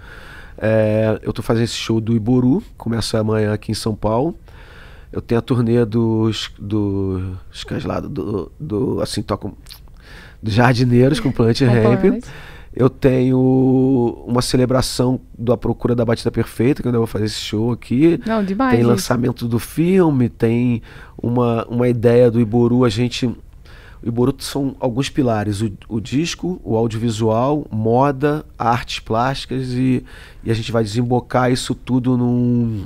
É, eu tô fazendo esse show do Iburu, começa amanhã aqui em São Paulo. Eu tenho a turnê dos. dos. dos lá, do, do. Assim, toco. Dos jardineiros com Plant Ramp. Eu tenho uma celebração da Procura da Batida Perfeita, que eu ainda vou fazer esse show aqui. Não, demais. Tem lançamento do filme, tem uma, uma ideia do Iboru. A gente. O Iboru são alguns pilares: o, o disco, o audiovisual, moda, artes plásticas, e, e a gente vai desembocar isso tudo num,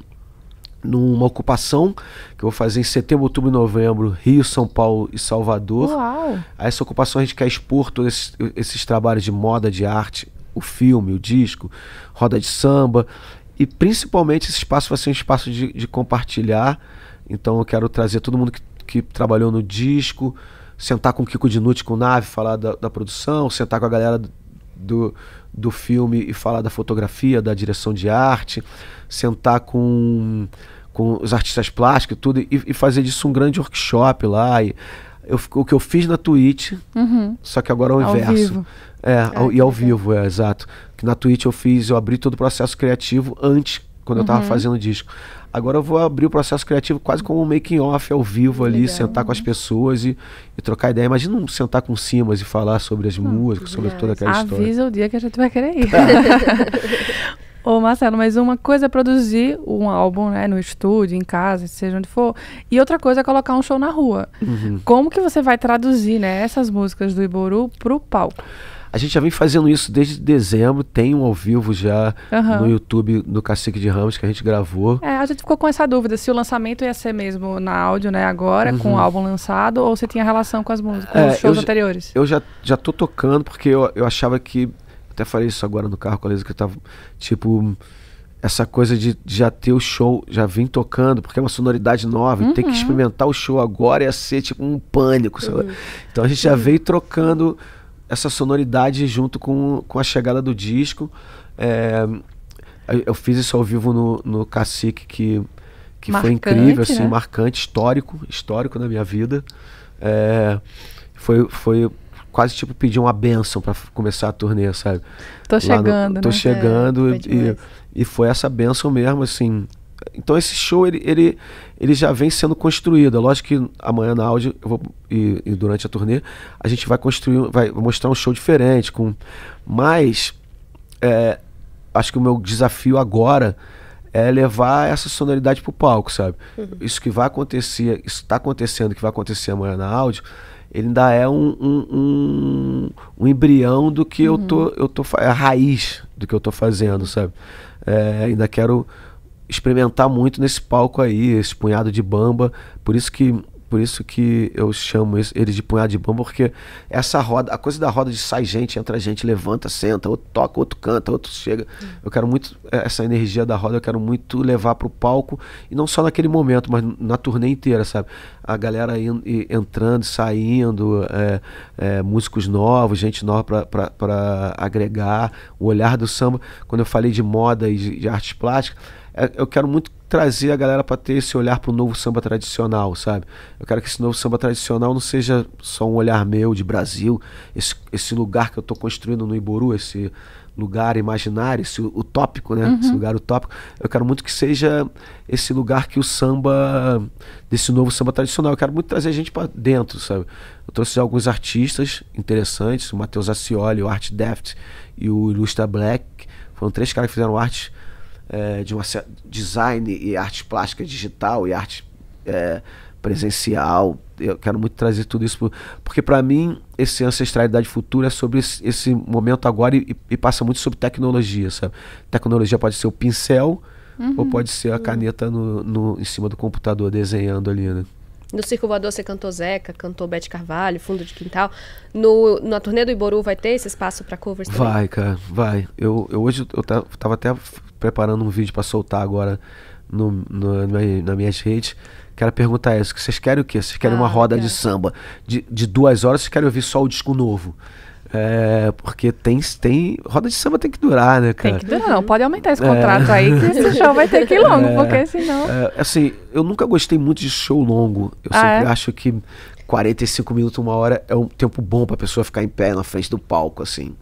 numa ocupação que eu vou fazer em setembro, outubro e novembro, Rio, São Paulo e Salvador. Uau. A essa ocupação a gente quer expor todos esses, esses trabalhos de moda, de arte, o filme, o disco, roda de samba. E principalmente esse espaço vai ser um espaço de, de compartilhar. Então eu quero trazer todo mundo que, que trabalhou no disco, sentar com o Kiko Dinucci, com o Nave, falar da, da produção, sentar com a galera do, do filme e falar da fotografia, da direção de arte, sentar com, com os artistas plásticos tudo, e, e fazer disso um grande workshop lá. E, eu, o que eu fiz na Twitch, uhum. só que agora é ao, o inverso. Vivo. É, é ao, e ao é. vivo, é, exato. Que na Twitch eu fiz, eu abri todo o processo criativo antes, quando uhum. eu tava uhum. fazendo disco. Agora eu vou abrir o processo criativo quase como um making off ao vivo ali, Legal. sentar com as pessoas e, e trocar ideia. Imagina um sentar com Simas e falar sobre as hum, músicas, sobre toda aquela Avisa história. Avisa o dia que a gente vai querer ir. (laughs) Ô Marcelo, mas uma coisa é produzir um álbum, né, no estúdio, em casa, seja onde for, e outra coisa é colocar um show na rua. Uhum. Como que você vai traduzir, né, essas músicas do Iboru pro palco? A gente já vem fazendo isso desde dezembro, tem um ao vivo já uhum. no YouTube do Cacique de Ramos que a gente gravou. É, a gente ficou com essa dúvida se o lançamento ia ser mesmo na áudio, né, agora, uhum. com o uhum. álbum lançado, ou se tinha relação com as músicas, com é, os shows eu anteriores. Já, eu já, já tô tocando, porque eu, eu achava que. Até falei isso agora no carro com a Lisa, que eu tava, tipo essa coisa de já ter o show, já vim tocando, porque é uma sonoridade nova, uhum. ter que uhum. experimentar o show agora ia ser tipo um pânico. Uhum. Então a gente já veio trocando essa sonoridade junto com, com a chegada do disco. É, eu fiz isso ao vivo no, no Cacique, que, que marcante, foi incrível, né? assim, né? marcante, histórico, histórico na minha vida. É, foi, foi quase tipo pedir uma benção para começar a turnê, sabe? Tô Lá chegando, no, Tô né? É, chegando é, e, e foi essa benção mesmo, assim, então esse show ele, ele, ele já vem sendo construído. É lógico que amanhã na áudio eu vou, e, e, durante a turnê a gente vai construir, vai mostrar um show diferente. com Mas é, acho que o meu desafio agora é levar essa sonoridade pro palco, sabe? Uhum. Isso que vai acontecer, isso está acontecendo, que vai acontecer amanhã na áudio, ele ainda é um, um, um, um embrião do que uhum. eu tô, eu tô, é a raiz do que eu tô fazendo, sabe? É, ainda quero experimentar muito nesse palco aí, esse punhado de bamba. Por isso que por isso que eu chamo eles de punhado de bamba, porque essa roda, a coisa da roda de sai gente, entra gente, levanta, senta, outro toca, outro canta, outro chega. Hum. Eu quero muito é, essa energia da roda, eu quero muito levar para o palco, e não só naquele momento, mas na turnê inteira, sabe? A galera in, entrando, saindo, é, é, músicos novos, gente nova para agregar, o olhar do samba. Quando eu falei de moda e de, de artes plásticas é, eu quero muito trazer a galera para ter esse olhar para o novo samba tradicional, sabe? Eu quero que esse novo samba tradicional não seja só um olhar meu de Brasil, esse, esse lugar que eu estou construindo no Iboru, esse lugar imaginário, esse utópico, né? Uhum. Esse lugar utópico. Eu quero muito que seja esse lugar que o samba, desse novo samba tradicional. Eu quero muito trazer a gente para dentro, sabe? Eu trouxe alguns artistas interessantes, o Matheus Acioli, o Art Deft e o Ilustra Black. Foram três caras que fizeram arte é, de uma design e arte plástica digital e arte é, presencial. Eu quero muito trazer tudo isso, porque para mim esse ancestralidade futura é sobre esse, esse momento agora e, e, passa muito sobre tecnologia, sabe? Tecnologia pode ser o pincel uhum. ou pode ser a uhum. caneta no, no, em cima do computador desenhando ali, né? No Circo Voador você cantou Zeca, cantou Bete Carvalho, Fundo de Quintal. No, na turnê do Iboru vai ter esse espaço para covers também? Vai, cara, vai. Eu, eu hoje eu tava até preparando um vídeo para soltar agora no, no, na, na minhas redes. Quero perguntar isso. Vocês querem o quê? Vocês querem ah, uma roda de samba de, de duas horas? Vocês querem ouvir só o disco novo? É, porque tem, tem. Roda de samba tem que durar, né, cara? Tem que durar, não. Pode aumentar esse é. contrato é. aí, que esse show vai ter que ir longo, é. porque senão. É, assim, eu nunca gostei muito de show longo. Eu ah, é? sempre acho que 45 minutos, uma hora é um tempo bom pra pessoa ficar em pé na frente do palco, assim.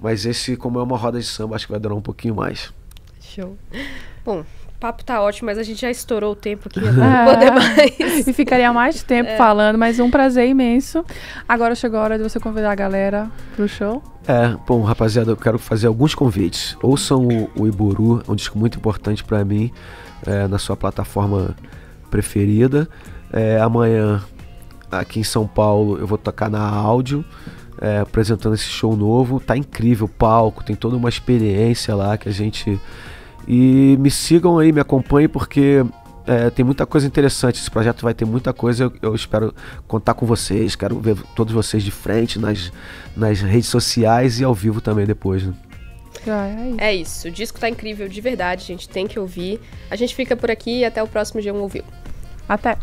Mas esse, como é uma roda de samba, acho que vai durar um pouquinho mais. Show. Bom, o papo tá ótimo, mas a gente já estourou o tempo aqui, não (laughs) é, poder mais. E ficaria mais tempo é. falando, mas um prazer imenso. Agora chegou a hora de você convidar a galera pro show. É, bom, rapaziada, eu quero fazer alguns convites. Ouçam o, o Iburu, é um disco muito importante para mim, é, na sua plataforma preferida. É, amanhã, aqui em São Paulo, eu vou tocar na áudio. É, apresentando esse show novo. Tá incrível o palco, tem toda uma experiência lá que a gente e me sigam aí, me acompanhem, porque é, tem muita coisa interessante. Esse projeto vai ter muita coisa. Eu, eu, espero contar com vocês. Quero ver todos vocês de frente nas, nas redes sociais e ao vivo também depois. Né? Ah, é, é isso. O disco tá incrível de verdade, a gente tem que ouvir. A gente fica por aqui e até o próximo G1 Ouviu. Até!